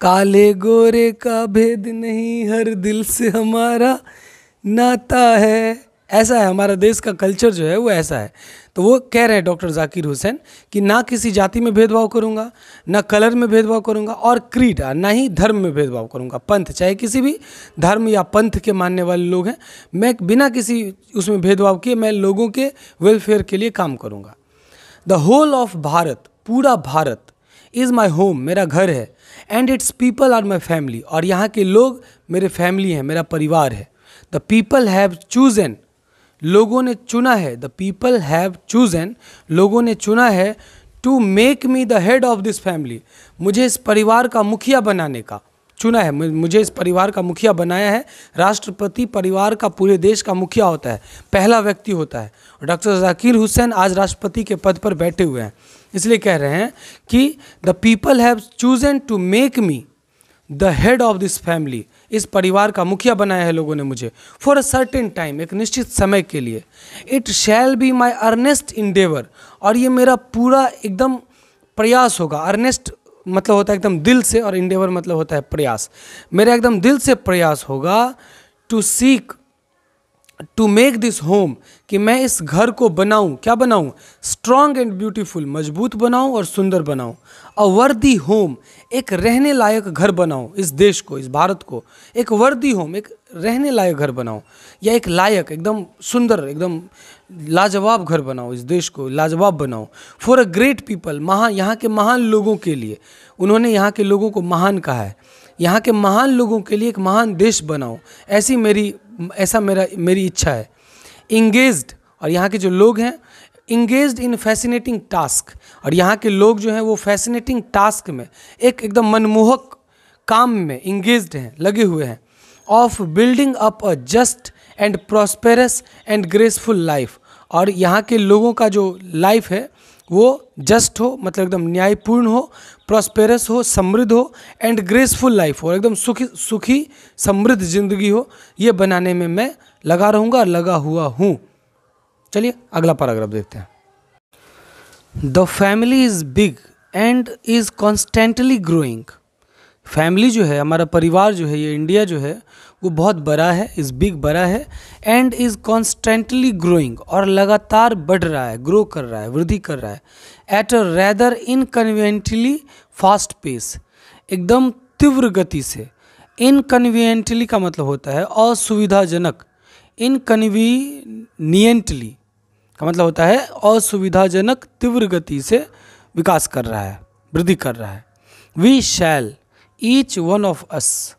काले गोरे का भेद नहीं हर दिल से हमारा नाता है ऐसा है हमारा देश का कल्चर जो है वो ऐसा है तो वो कह रहे हैं डॉक्टर जाकिर हुसैन कि ना किसी जाति में भेदभाव करूंगा ना कलर में भेदभाव करूंगा और क्रीड ना ही धर्म में भेदभाव करूंगा पंथ चाहे किसी भी धर्म या पंथ के मानने वाले लोग हैं मैं बिना किसी उसमें भेदभाव किए मैं लोगों के वेलफेयर के लिए काम करूँगा द होल ऑफ भारत पूरा भारत इज़ माई होम मेरा घर है and its people are my family और यहाँ के लोग मेरे फैमिली हैं मेरा परिवार है द पीपल हैव चूजन लोगों ने चुना है द पीपल हैव चूजन लोगों ने चुना है to make me the head of this family मुझे इस परिवार का मुखिया बनाने का चुना है मुझे इस परिवार का मुखिया बनाया है राष्ट्रपति परिवार का पूरे देश का मुखिया होता है पहला व्यक्ति होता है डॉक्टर जाकिर हुसैन आज राष्ट्रपति के पद पर बैठे हुए हैं इसलिए कह रहे हैं कि the people have chosen to make me the head of this family इस परिवार का मुखिया बनाया है लोगों ने मुझे फॉर अ सर्टेन टाइम एक निश्चित समय के लिए it shall be my earnest endeavour और ये मेरा पूरा एकदम प्रयास होगा अर्नेस्ट मतलब होता है एकदम दिल से और इंडेवर मतलब होता है प्रयास मेरा एकदम दिल से प्रयास होगा to seek to make this home कि मैं इस घर को बनाऊँ क्या बनाऊँ स्ट्रांग एंड ब्यूटीफुल मजबूत बनाऊँ और सुंदर बनाऊँ अ वर्दी होम एक रहने लायक घर बनाऊँ इस देश को इस भारत को एक वर्दी होम एक रहने लायक घर बनाऊँ या एक लायक एकदम सुंदर एकदम लाजवाब घर बनाओ इस देश को लाजवाब बनाओ फॉर अ ग्रेट पीपल महा यहाँ के महान लोगों के लिए उन्होंने यहाँ के लोगों को महान कहा है यहाँ के महान लोगों के लिए एक महान देश बनाओ ऐसी मेरी ऐसा मेरा मेरी इच्छा है इंगेज और यहाँ के जो लोग हैं इंगेज इन फैसिनेटिंग टास्क और यहाँ के लोग जो हैं वो फैसिनेटिंग टास्क में एक एकदम मनमोहक काम में इंगेज हैं लगे हुए हैं of building up a just and prosperous and graceful life और यहाँ के लोगों का जो लाइफ है वो जस्ट हो मतलब एकदम न्यायपूर्ण हो प्रॉस्पेरस हो समृद्ध हो एंड ग्रेसफुल लाइफ हो एकदम सुखी सुखी समृद्ध जिंदगी हो ये बनाने में मैं लगा रहूँगा लगा हुआ हूँ चलिए अगला पैराग्राफ देखते हैं the family is big and is constantly growing family जो है हमारा परिवार जो है ये इंडिया जो है वो बहुत बड़ा है इज़ बिग बड़ा है एंड इज़ कॉन्स्टेंटली ग्रोइंग और लगातार बढ़ रहा है ग्रो कर रहा है वृद्धि कर रहा है at a rather inconveniently fast pace एकदम तीव्र गति से इनकन्वीनियंटली का मतलब होता है असुविधाजनक इनकन्वीनियंटली का मतलब होता है असुविधाजनक तीव्र गति से विकास कर रहा है वृद्धि कर रहा है we shall each one of us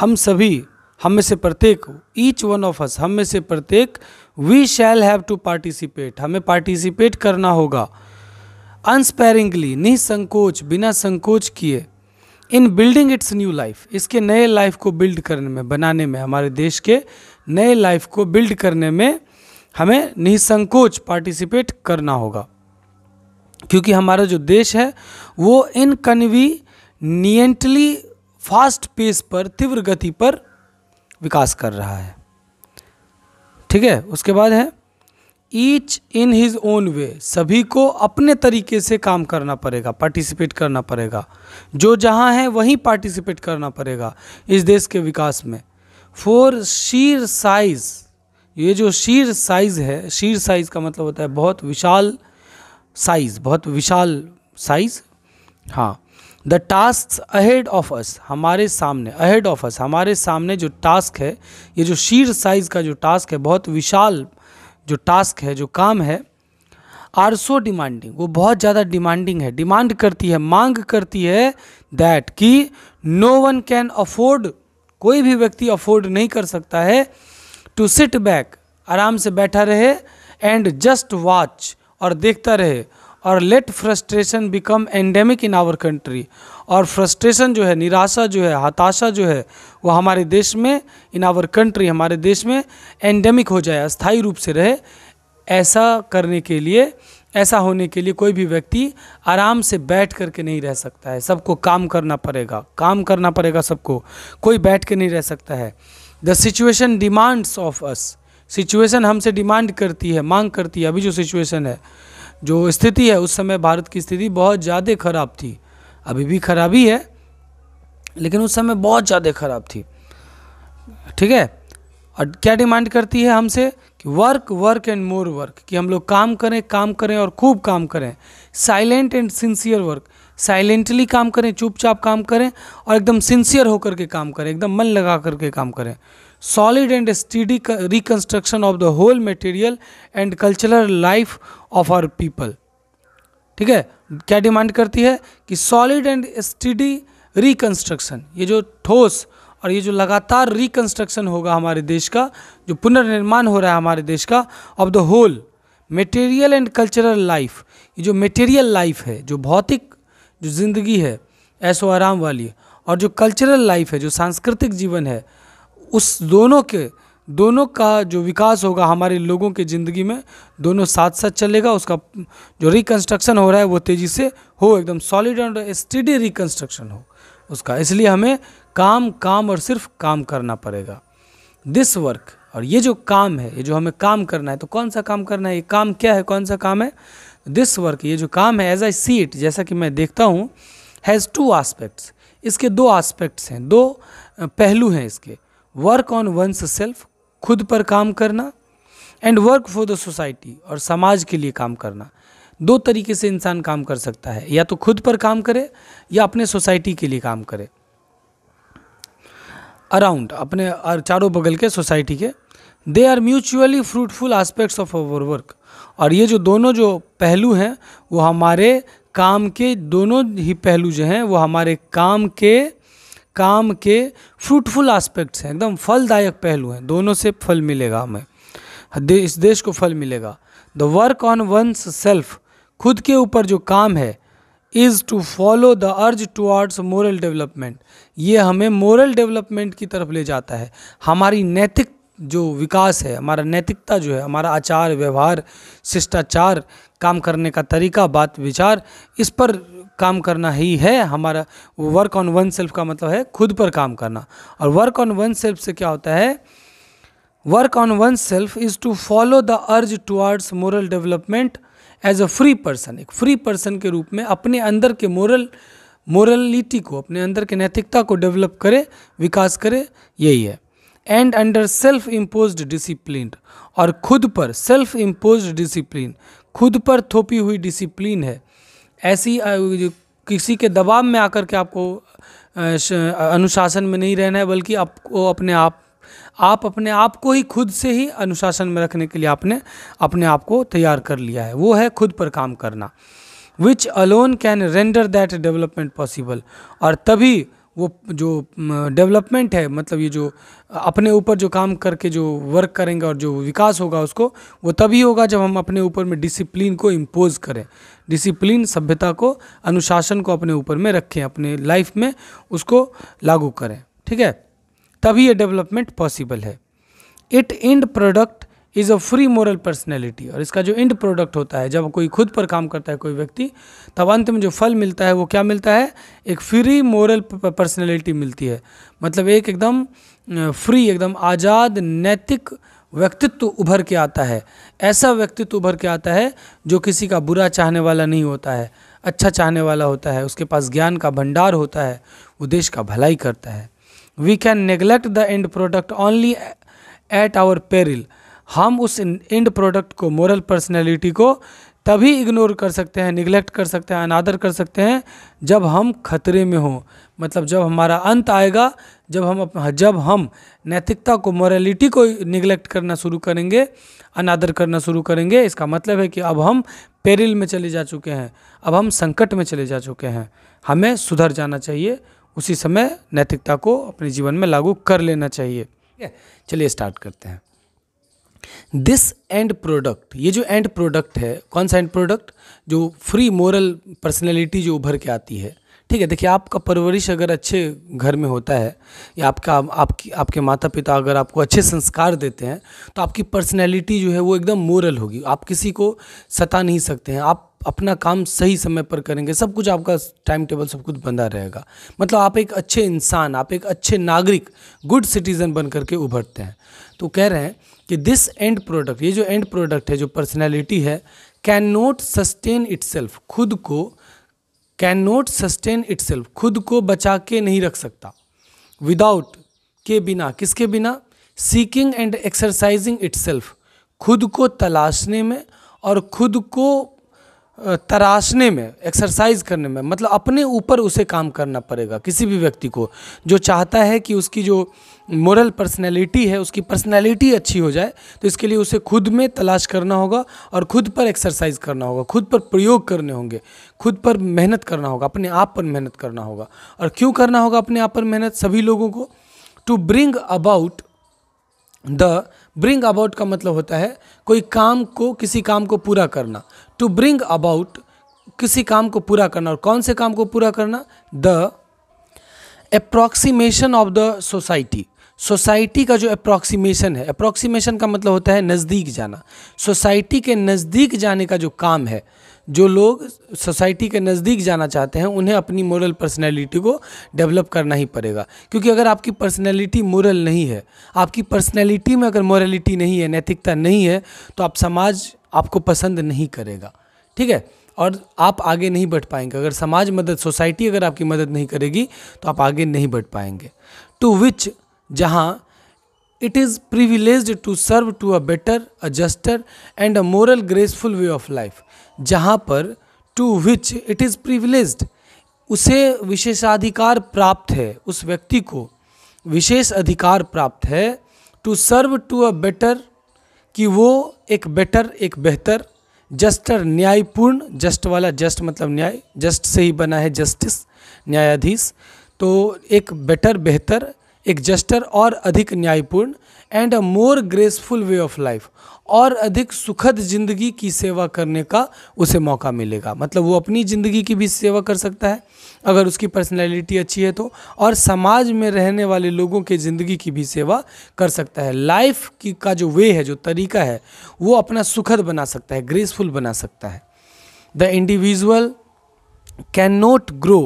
हम सभी हम में से प्रत्येक ईच वन ऑफ अस हम में से प्रत्येक we shall have to participate हमें पार्टिसिपेट करना होगा अनस्पेरिंगली निसंकोच बिना संकोच किए in building its new life इसके नए लाइफ को बिल्ड करने में बनाने में हमारे देश के नए लाइफ को बिल्ड करने में हमें निसंकोच पार्टिसिपेट करना होगा क्योंकि हमारा जो देश है वो इनकन्वीनियंटली फास्ट पेस पर तीव्र गति पर विकास कर रहा है ठीक है उसके बाद है each in his own way सभी को अपने तरीके से काम करना पड़ेगा पार्टिसिपेट करना पड़ेगा जो जहाँ है वहीं पार्टिसिपेट करना पड़ेगा इस देश के विकास में फोर शीर साइज ये जो शीर साइज है शीर साइज का मतलब होता है बहुत विशाल साइज बहुत विशाल साइज हाँ the task ahead of us हमारे सामने अहेड ऑफ अस हमारे सामने जो टास्क है ये जो शीर साइज़ का जो टास्क है बहुत विशाल जो टास्क है जो काम है आर सो डिमांडिंग वो बहुत ज़्यादा डिमांडिंग है डिमांड करती है मांग करती है दैट कि नो वन कैन अफोर्ड कोई भी व्यक्ति अफोर्ड नहीं कर सकता है टू सिट बैक आराम से बैठा रहे एंड जस्ट वॉच और देखता रहे और let frustration become endemic in our country और फ्रस्ट्रेशन जो है निराशा जो है हताशा जो है वो हमारे देश में इन आवर कंट्री हमारे देश में एंडेमिक हो जाए अस्थायी रूप से रहे ऐसा करने के लिए ऐसा होने के लिए कोई भी व्यक्ति आराम से बैठ कर के नहीं रह सकता है सबको काम करना पड़ेगा काम करना पड़ेगा सबको कोई बैठ के नहीं रह सकता है the situation demands of us situation हमसे डिमांड करती है मांग करती है अभी जो सिचुएशन है जो स्थिति है उस समय भारत की स्थिति बहुत ज़्यादा खराब थी अभी भी खराबी है लेकिन उस समय बहुत ज़्यादा खराब थी ठीक है और क्या डिमांड करती है हमसे कि work work and more work कि हम लोग काम करें काम करें और खूब काम करें silent and sincere work silently काम करें चुपचाप काम करें और एकदम सिंसियर होकर के काम करें एकदम मन लगा करके काम करें solid and steady reconstruction of the whole material and cultural life of our people ठीक है क्या डिमांड करती है कि सॉलिड एंड स्टडी रिकंस्ट्रक्शन ये जो ठोस और ये जो लगातार रिकंस्ट्रक्शन होगा हमारे देश का जो पुनर्निर्माण हो रहा है हमारे देश का of the whole material and cultural life ये जो मटेरियल लाइफ है जो भौतिक जो जिंदगी है ऐसो आराम वाली और जो कल्चरल लाइफ है जो सांस्कृतिक जीवन है उस दोनों के दोनों का जो विकास होगा हमारे लोगों के ज़िंदगी में दोनों साथ साथ चलेगा उसका जो रिकन्स्ट्रक्शन हो रहा है वो तेज़ी से हो एकदम सॉलिड एंड स्टडी रिकन्स्ट्रक्शन हो उसका इसलिए हमें काम काम और सिर्फ काम करना पड़ेगा दिस वर्क और ये जो काम है ये जो हमें काम करना है तो कौन सा काम करना है ये काम क्या है कौन सा काम है दिस वर्क ये जो काम है एज आई सी इट जैसा कि मैं देखता हूँ हैज़ टू आस्पेक्ट्स इसके दो आस्पेक्ट्स हैं दो पहलू हैं इसके वर्क ऑन वंस सेल्फ खुद पर काम करना and work for the society और समाज के लिए काम करना दो तरीके से इंसान काम कर सकता है या तो खुद पर काम करे या अपने सोसाइटी के लिए काम करे अराउंड अपने चारों बगल के सोसाइटी के they are mutually fruitful aspects of our work और ये जो दोनों जो पहलू हैं वो हमारे काम के दोनों ही पहलू जो हैं वो हमारे काम के काम के फ्रूटफुल आस्पेक्ट्स हैं एकदम फलदायक पहलू हैं दोनों से फल मिलेगा हमें दे, इस देश को फल मिलेगा the work on one's self खुद के ऊपर जो काम है is to follow the urge towards moral development ये हमें मॉरल डेवलपमेंट की तरफ ले जाता है हमारी नैतिक जो विकास है हमारा नैतिकता जो है हमारा आचार व्यवहार शिष्टाचार काम करने का तरीका बात विचार इस पर काम करना ही है हमारा वर्क ऑन वन सेल्फ का मतलब है खुद पर काम करना और वर्क ऑन वन सेल्फ से क्या होता है work on one self is to follow the urge towards moral development as a free person एक फ्री पर्सन के रूप में अपने अंदर के मोरल मोरलिटी को अपने अंदर के नैतिकता को डेवलप करे विकास करे यही है and under self impose discipline और खुद पर सेल्फ इम्पोज डिसिप्लिन खुद पर थोपी हुई डिसिप्लिन है ऐसी किसी के दबाव में आकर के आपको अनुशासन में नहीं रहना है बल्कि आपको अपने आप आप अपने आप को ही खुद से ही अनुशासन में रखने के लिए आपने अपने आप को तैयार कर लिया है वो है खुद पर काम करना which alone can render that development possible और तभी वो जो डेवलपमेंट है मतलब ये जो अपने ऊपर जो काम करके जो वर्क करेंगे और जो विकास होगा उसको वो तभी होगा जब हम अपने ऊपर में डिसिप्लिन को इम्पोज़ करें डिसिप्लिन सभ्यता को अनुशासन को अपने ऊपर में रखें अपने लाइफ में उसको लागू करें ठीक है तभी ये डेवलपमेंट पॉसिबल है it end product is a free moral personality और इसका जो इंड प्रोडक्ट होता है जब कोई खुद पर काम करता है कोई व्यक्ति तब अंत में जो फल मिलता है वो क्या मिलता है एक फ्री मॉरल पर्सनैलिटी मिलती है मतलब एक एकदम फ्री एकदम आज़ाद नैतिक व्यक्तित्व उभर के आता है ऐसा व्यक्तित्व उभर के आता है जो किसी का बुरा चाहने वाला नहीं होता है अच्छा चाहने वाला होता है उसके पास ज्ञान का भंडार होता है वो देश का भलाई करता है we can neglect the end product only at our peril हम उस एंड प्रोडक्ट को मॉरल पर्सनैलिटी को तभी इग्नोर कर सकते हैं निगलेक्ट कर सकते हैं अनादर कर सकते हैं जब हम खतरे में हों मतलब जब हमारा अंत आएगा जब हम जब हम नैतिकता को मॉरलिटी को निगलेक्ट करना शुरू करेंगे अनादर करना शुरू करेंगे इसका मतलब है कि अब हम पेरिल में चले जा चुके हैं अब हम संकट में चले जा चुके हैं हमें सुधर जाना चाहिए उसी समय नैतिकता को अपने जीवन में लागू कर लेना चाहिए चलिए स्टार्ट करते हैं दिस एंड प्रोडक्ट ये जो एंड प्रोडक्ट है कौन सा एंड प्रोडक्ट जो फ्री मॉरल पर्सनैलिटी जो उभर के आती है ठीक है देखिए आपका परवरिश अगर अच्छे घर में होता है या आपका आपकी आपके माता पिता अगर आपको अच्छे संस्कार देते हैं तो आपकी पर्सनैलिटी जो है वो एकदम मोरल होगी आप किसी को सता नहीं सकते हैं आप अपना काम सही समय पर करेंगे सब कुछ आपका टाइम टेबल सब कुछ बंधा रहेगा मतलब आप एक अच्छे इंसान आप एक अच्छे नागरिक गुड सिटीज़न बन करके उभरते हैं तो कह रहे हैं कि दिस एंड प्रोडक्ट ये जो एंड प्रोडक्ट है जो पर्सनैलिटी है कैन नॉट सस्टेन इट्सल्फ खुद को कैन नॉट सस्टेन इट खुद को बचा के नहीं रख सकता विदाउट के बिना किसके बिना सीकिंग एंड एक्सरसाइजिंग इट खुद को तलाशने में और खुद को तराशने में एक्सरसाइज करने में मतलब अपने ऊपर उसे काम करना पड़ेगा किसी भी व्यक्ति को जो चाहता है कि उसकी जो मोरल पर्सनैलिटी है उसकी पर्सनैलिटी अच्छी हो जाए तो इसके लिए उसे खुद में तलाश करना होगा और खुद पर एक्सरसाइज करना होगा खुद पर प्रयोग करने होंगे खुद पर मेहनत करना होगा अपने आप पर मेहनत करना होगा और क्यों करना होगा अपने आप पर मेहनत सभी लोगों को to bring about the bring about का मतलब होता है कोई काम को किसी काम को पूरा करना टू ब्रिंग अबाउट किसी काम को पूरा करना और कौन से काम को पूरा करना the approximation of the society society का जो अप्रॉक्सीमेशन है अप्रॉक्सीमेशन का मतलब होता है नज़दीक जाना सोसाइटी के नज़दीक जाने का जो काम है जो लोग सोसाइटी के नज़दीक जाना चाहते हैं उन्हें अपनी मॉरल पर्सनैलिटी को डेवलप करना ही पड़ेगा क्योंकि अगर आपकी पर्सनैलिटी मोरल नहीं है आपकी पर्सनैलिटी में अगर मॉरलिटी नहीं है नैतिकता नहीं है तो आप समाज आपको पसंद नहीं करेगा ठीक है और आप आगे नहीं बढ़ पाएंगे अगर समाज मदद सोसाइटी अगर आपकी मदद नहीं करेगी तो आप आगे नहीं बढ़ पाएंगे टू विच जहाँ it is privilege to serve to a better a juster and a moral graceful way of life जहाँ पर to which it is privilege उसे विशेषाधिकार प्राप्त है उस व्यक्ति को विशेष अधिकार प्राप्त है to serve to a better कि वो एक बेटर एक बेहतर जस्टर न्यायपूर्ण जस्ट वाला जस्ट मतलब न्याय जस्ट से ही बना है जस्टिस न्यायाधीश तो एक बेटर बेहतर एक जस्टर और अधिक न्यायपूर्ण and a more graceful way of life और अधिक सुखद जिंदगी की सेवा करने का उसे मौका मिलेगा मतलब वो अपनी ज़िंदगी की भी सेवा कर सकता है अगर उसकी पर्सनैलिटी अच्छी है तो और समाज में रहने वाले लोगों के ज़िंदगी की भी सेवा कर सकता है लाइफ की का जो वे है जो तरीका है वो अपना सुखद बना सकता है ग्रेसफुल बना सकता है the individual cannot grow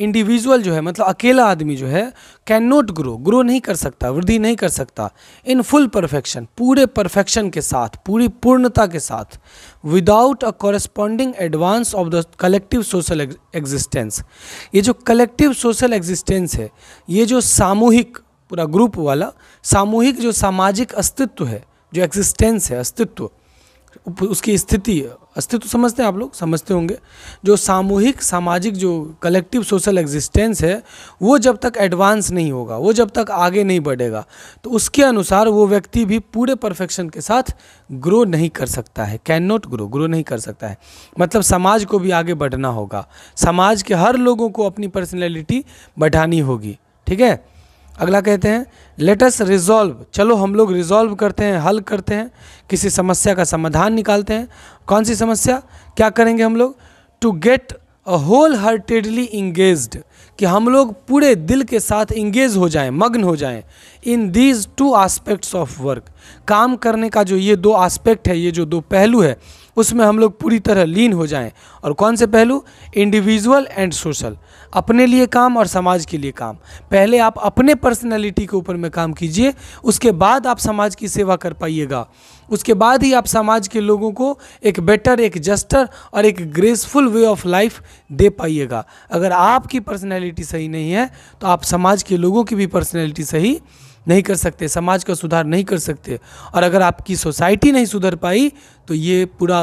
individual जो है मतलब अकेला आदमी जो है कैन नॉट ग्रो ग्रो नहीं कर सकता वृद्धि नहीं कर सकता इन फुल परफेक्शन पूरे परफेक्शन के साथ पूरी पूर्णता के साथ without a corresponding advance of the collective social existence ये जो कलेक्टिव सोशल एग्जिस्टेंस है ये जो सामूहिक पूरा ग्रुप वाला सामूहिक जो सामाजिक अस्तित्व है जो एग्जिस्टेंस है अस्तित्व उसकी स्थिति अस्तित्व तो समझते हैं आप लोग समझते होंगे जो सामूहिक सामाजिक जो कलेक्टिव सोशल एग्जिस्टेंस है वो जब तक एडवांस नहीं होगा वो जब तक आगे नहीं बढ़ेगा तो उसके अनुसार वो व्यक्ति भी पूरे परफेक्शन के साथ ग्रो नहीं कर सकता है कैन नॉट ग्रो ग्रो नहीं कर सकता है मतलब समाज को भी आगे बढ़ना होगा समाज के हर लोगों को अपनी पर्सनैलिटी बढ़ानी होगी ठीक है अगला कहते हैं लेटस रिजॉल्व चलो हम लोग रिजॉल्व करते हैं हल करते हैं किसी समस्या का समाधान निकालते हैं कौन सी समस्या क्या करेंगे हम लोग to get a wholeheartedly engage कि हम लोग पूरे दिल के साथ इंगेज हो जाएं मग्न हो जाएं in these two aspects of work काम करने का जो ये दो आस्पेक्ट है ये जो दो पहलू है उसमें हम लोग पूरी तरह लीन हो जाएं और कौन से पहलू इंडिविजुअल एंड सोशल अपने लिए काम और समाज के लिए काम पहले आप अपने पर्सनैलिटी के ऊपर में काम कीजिए उसके बाद आप समाज की सेवा कर पाइएगा उसके बाद ही आप समाज के लोगों को एक बेटर एक जस्टर और एक ग्रेसफुल वे ऑफ लाइफ दे पाइएगा अगर आपकी पर्सनैलिटी सही नहीं है तो आप समाज के लोगों की भी पर्सनैलिटी सही नहीं कर सकते समाज का सुधार नहीं कर सकते और अगर आपकी सोसाइटी नहीं सुधर पाई तो ये पूरा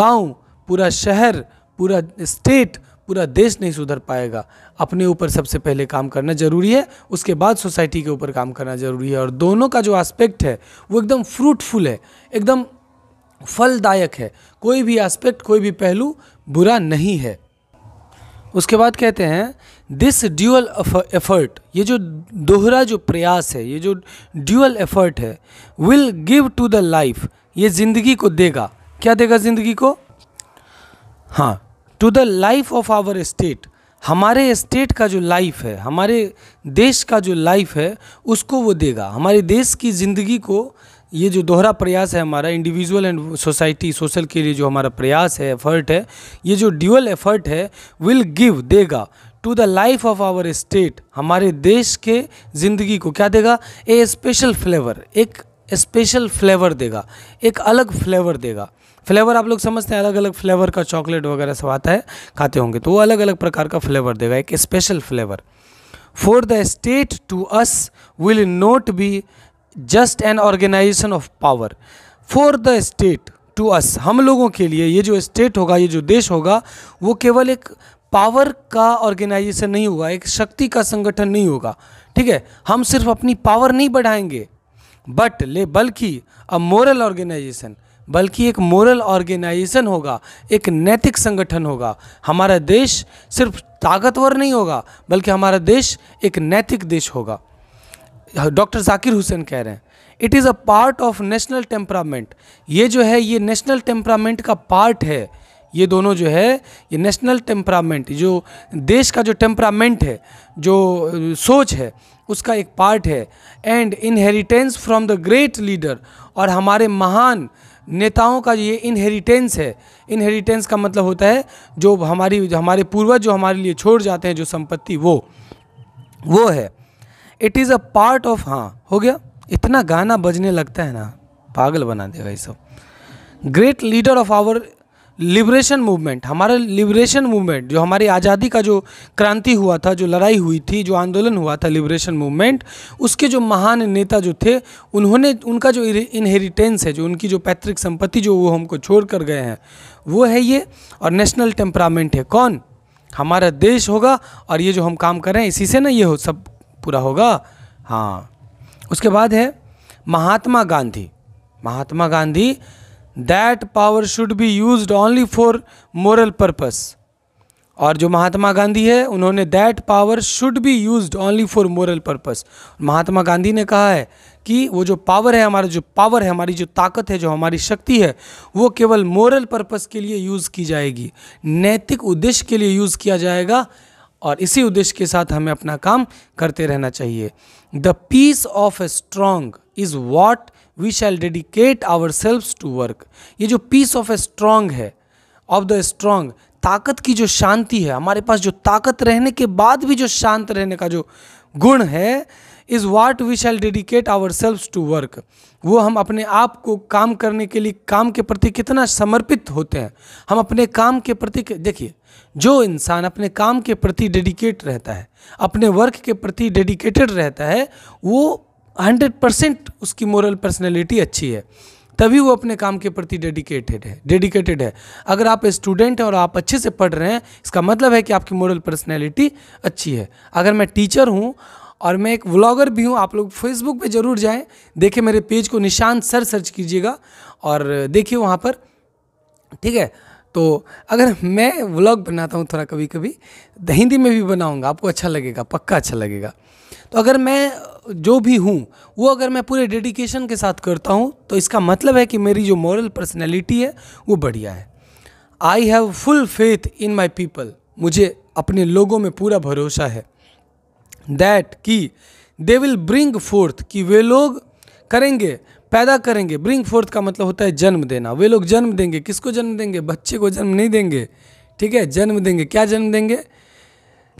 गांव पूरा शहर पूरा स्टेट पूरा देश नहीं सुधर पाएगा अपने ऊपर सबसे पहले काम करना जरूरी है उसके बाद सोसाइटी के ऊपर काम करना जरूरी है और दोनों का जो एस्पेक्ट है वो एकदम फ्रूटफुल है एकदम फलदायक है कोई भी एस्पेक्ट कोई भी पहलू बुरा नहीं है उसके बाद कहते हैं दिस ड्यूअल एफर्ट ये जो दोहरा जो प्रयास है ये जो ड्यूअल एफर्ट है will give to the life ये जिंदगी को देगा क्या देगा जिंदगी को हाँ to the life of our state हमारे स्टेट का जो लाइफ है हमारे देश का जो लाइफ है उसको वो देगा हमारे देश की ज़िंदगी को ये जो दोहरा प्रयास है हमारा इंडिविजुअल एंड सोसाइटी सोशल के लिए जो हमारा प्रयास है एफर्ट है ये जो ड्यूअल एफर्ट है विल गिव देगा to the life of our state हमारे देश के ज़िंदगी को क्या देगा ए स्पेशल फ्लेवर एक स्पेशल फ्लेवर देगा एक अलग फ्लेवर देगा फ्लेवर आप लोग समझते हैं अलग अलग फ्लेवर का चॉकलेट वगैरह सब आता है खाते होंगे तो वो अलग अलग प्रकार का फ्लेवर देगा एक special flavour for the state to us will not be just an organisation of power for the state to us हम लोगों के लिए ये जो स्टेट होगा ये जो देश होगा वो केवल एक पावर का ऑर्गेनाइजेशन नहीं होगा एक शक्ति का संगठन नहीं होगा ठीक है हम सिर्फ अपनी पावर नहीं बढ़ाएंगे बट ले बल्कि अ मोरल ऑर्गेनाइजेशन बल्कि एक मोरल ऑर्गेनाइजेशन होगा एक नैतिक संगठन होगा हमारा देश सिर्फ ताकतवर नहीं होगा बल्कि हमारा देश एक नैतिक देश होगा डॉक्टर जाकिर हुसैन कह रहे हैं it is a part of national temperament ये जो है ये नेशनल टेम्परामेंट का पार्ट है ये दोनों जो है ये नेशनल टेम्परामेंट जो देश का जो टेम्परामेंट है जो सोच है उसका एक पार्ट है and inheritance from the great leader और हमारे महान नेताओं का ये इनहेरिटेंस है इनहेरिटेंस का मतलब होता है जो हमारी जो हमारे पूर्वज जो हमारे लिए छोड़ जाते हैं जो संपत्ति वो वो है it is a part of हाँ हो गया इतना गाना बजने लगता है ना पागल बना देगा ये सब great leader of our liberation movement हमारा लिबरेशन मूवमेंट जो हमारी आज़ादी का जो क्रांति हुआ था जो लड़ाई हुई थी जो आंदोलन हुआ था लिबरेशन मूवमेंट उसके जो महान नेता जो थे उन्होंने उनका जो इनहेरिटेंस है जो उनकी जो पैतृक संपत्ति जो वो हमको छोड़ कर गए हैं वो है ये और नेशनल टेम्परामेंट है कौन हमारा देश होगा और ये जो हम काम कर रहे हैं इसी से ना ये हो सब पूरा होगा हाँ उसके बाद है Mahatma Gandhi Mahatma Gandhi that power should be use only for moral purpose और जो महात्मा गांधी है उन्होंने that power should be use only for moral purpose Mahatma Gandhi ने कहा है कि वो जो पावर है हमारा जो पावर है हमारी जो ताकत है जो हमारी शक्ति है वो केवल मोरल पर्पस के लिए यूज़ की जाएगी नैतिक उद्देश्य के लिए यूज़ किया जाएगा और इसी उद्देश्य के साथ हमें अपना काम करते रहना चाहिए the peace of a strong is what we shall dedicate ourselves to work ये जो पीस ऑफ ए स्ट्रांग है ऑफ द स्ट्रांग ताकत की जो शांति है हमारे पास जो ताकत रहने के बाद भी जो शांत रहने का जो गुण है is what we shall dedicate ourselves to work वो हम अपने आप को काम करने के लिए काम के प्रति कितना समर्पित होते हैं हम अपने काम के प्रति देखिए जो इंसान अपने काम के प्रति डेडिकेट रहता है अपने वर्क के प्रति डेडिकेटेड रहता है वो हंड्रेड परसेंट उसकी मॉरल पर्सनैलिटी अच्छी है तभी वो अपने काम के प्रति डेडिकेटेड है डेडिकेटेड है अगर आप स्टूडेंट हैं और आप अच्छे से पढ़ रहे हैं इसका मतलब है कि आपकी मॉरल पर्सनैलिटी अच्छी है अगर मैं टीचर हूँ और मैं एक व्लॉगर भी हूँ आप लोग फेसबुक पे ज़रूर जाएं देखें मेरे पेज को निशान सर सर्च कीजिएगा और देखिए वहाँ पर ठीक है तो अगर मैं व्लॉग बनाता हूँ थोड़ा कभी कभी तो हिंदी में भी बनाऊँगा आपको अच्छा लगेगा पक्का अच्छा लगेगा तो अगर मैं जो भी हूँ वो अगर मैं पूरे डेडिकेशन के साथ करता हूँ तो इसका मतलब है कि मेरी जो मॉरल पर्सनैलिटी है वो बढ़िया है I have full faith in my people मुझे अपने लोगों में पूरा भरोसा है दैट कि दे विल ब्रिंग फोर्थ कि वे लोग करेंगे पैदा करेंगे ब्रिंग फोर्थ का मतलब होता है जन्म देना वे लोग जन्म देंगे किसको जन्म देंगे बच्चे को जन्म नहीं देंगे ठीक है जन्म देंगे क्या जन्म देंगे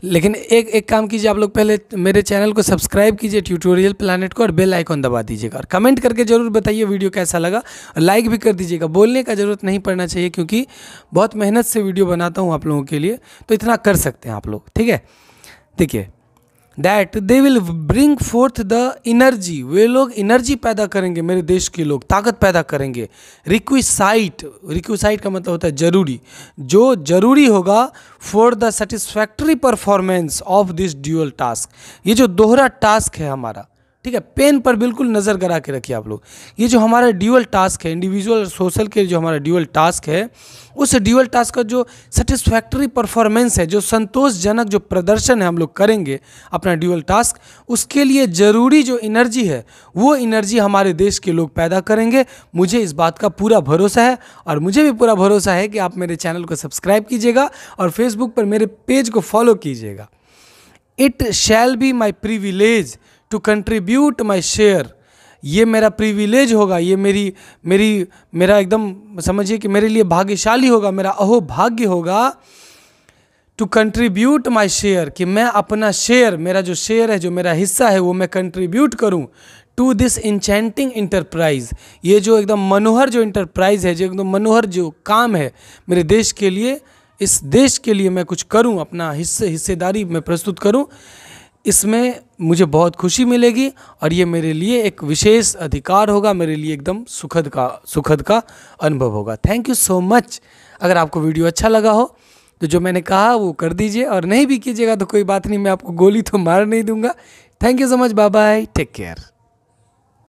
लेकिन एक एक काम कीजिए आप लोग पहले मेरे चैनल को सब्सक्राइब कीजिए ट्यूटोरियल प्लानट को और बेल आइकॉन दबा दीजिएगा और कमेंट करके ज़रूर बताइए वीडियो कैसा लगा और लाइक भी कर दीजिएगा बोलने का ज़रूरत नहीं पड़ना चाहिए क्योंकि बहुत मेहनत से वीडियो बनाता हूँ आप लोगों के लिए तो इतना कर सकते हैं आप लोग ठीक है देखिए that they will bring forth the energy वे लोग इनर्जी पैदा करेंगे मेरे देश के लोग ताकत पैदा करेंगे रिक्विसाइट रिक्विसाइट का मतलब होता है ज़रूरी जो ज़रूरी होगा for the satisfactory performance of this dual task ये जो दोहरा टास्क है हमारा ठीक है पेन पर बिल्कुल नज़र गरा के रखिए आप लोग ये जो हमारा ड्यूअल टास्क है इंडिविजुअल और सोशल के जो हमारा ड्यूअल टास्क है उस ड्यूअल टास्क का जो सेटिस्फैक्ट्री परफॉर्मेंस है जो संतोषजनक जो प्रदर्शन है हम लोग करेंगे अपना ड्यूअल टास्क उसके लिए ज़रूरी जो एनर्जी है वो एनर्जी हमारे देश के लोग पैदा करेंगे मुझे इस बात का पूरा भरोसा है और मुझे भी पूरा भरोसा है कि आप मेरे चैनल को सब्सक्राइब कीजिएगा और फेसबुक पर मेरे पेज को फॉलो कीजिएगा it shall be my privilege to contribute my share ये मेरा प्रिविलेज होगा ये मेरी मेरी मेरा एकदम समझिए कि मेरे लिए भाग्यशाली होगा मेरा अहोभाग्य होगा टू कंट्रीब्यूट माई शेयर कि मैं अपना शेयर मेरा जो शेयर है जो मेरा हिस्सा है वो मैं कंट्रीब्यूट करूँ टू दिस इंचेंटिंग इंटरप्राइज ये जो एकदम मनोहर जो इंटरप्राइज है जो एकदम मनोहर जो काम है मेरे देश के लिए इस देश के लिए मैं कुछ करूं अपना हिस्से हिस्सेदारी मैं प्रस्तुत करूं इसमें मुझे बहुत खुशी मिलेगी और ये मेरे लिए एक विशेष अधिकार होगा मेरे लिए एकदम सुखद का सुखद का अनुभव होगा थैंक यू सो मच अगर आपको वीडियो अच्छा लगा हो तो जो मैंने कहा वो कर दीजिए और नहीं भी कीजिएगा तो कोई बात नहीं मैं आपको गोली तो मार नहीं दूंगा thank you so much bye bye take care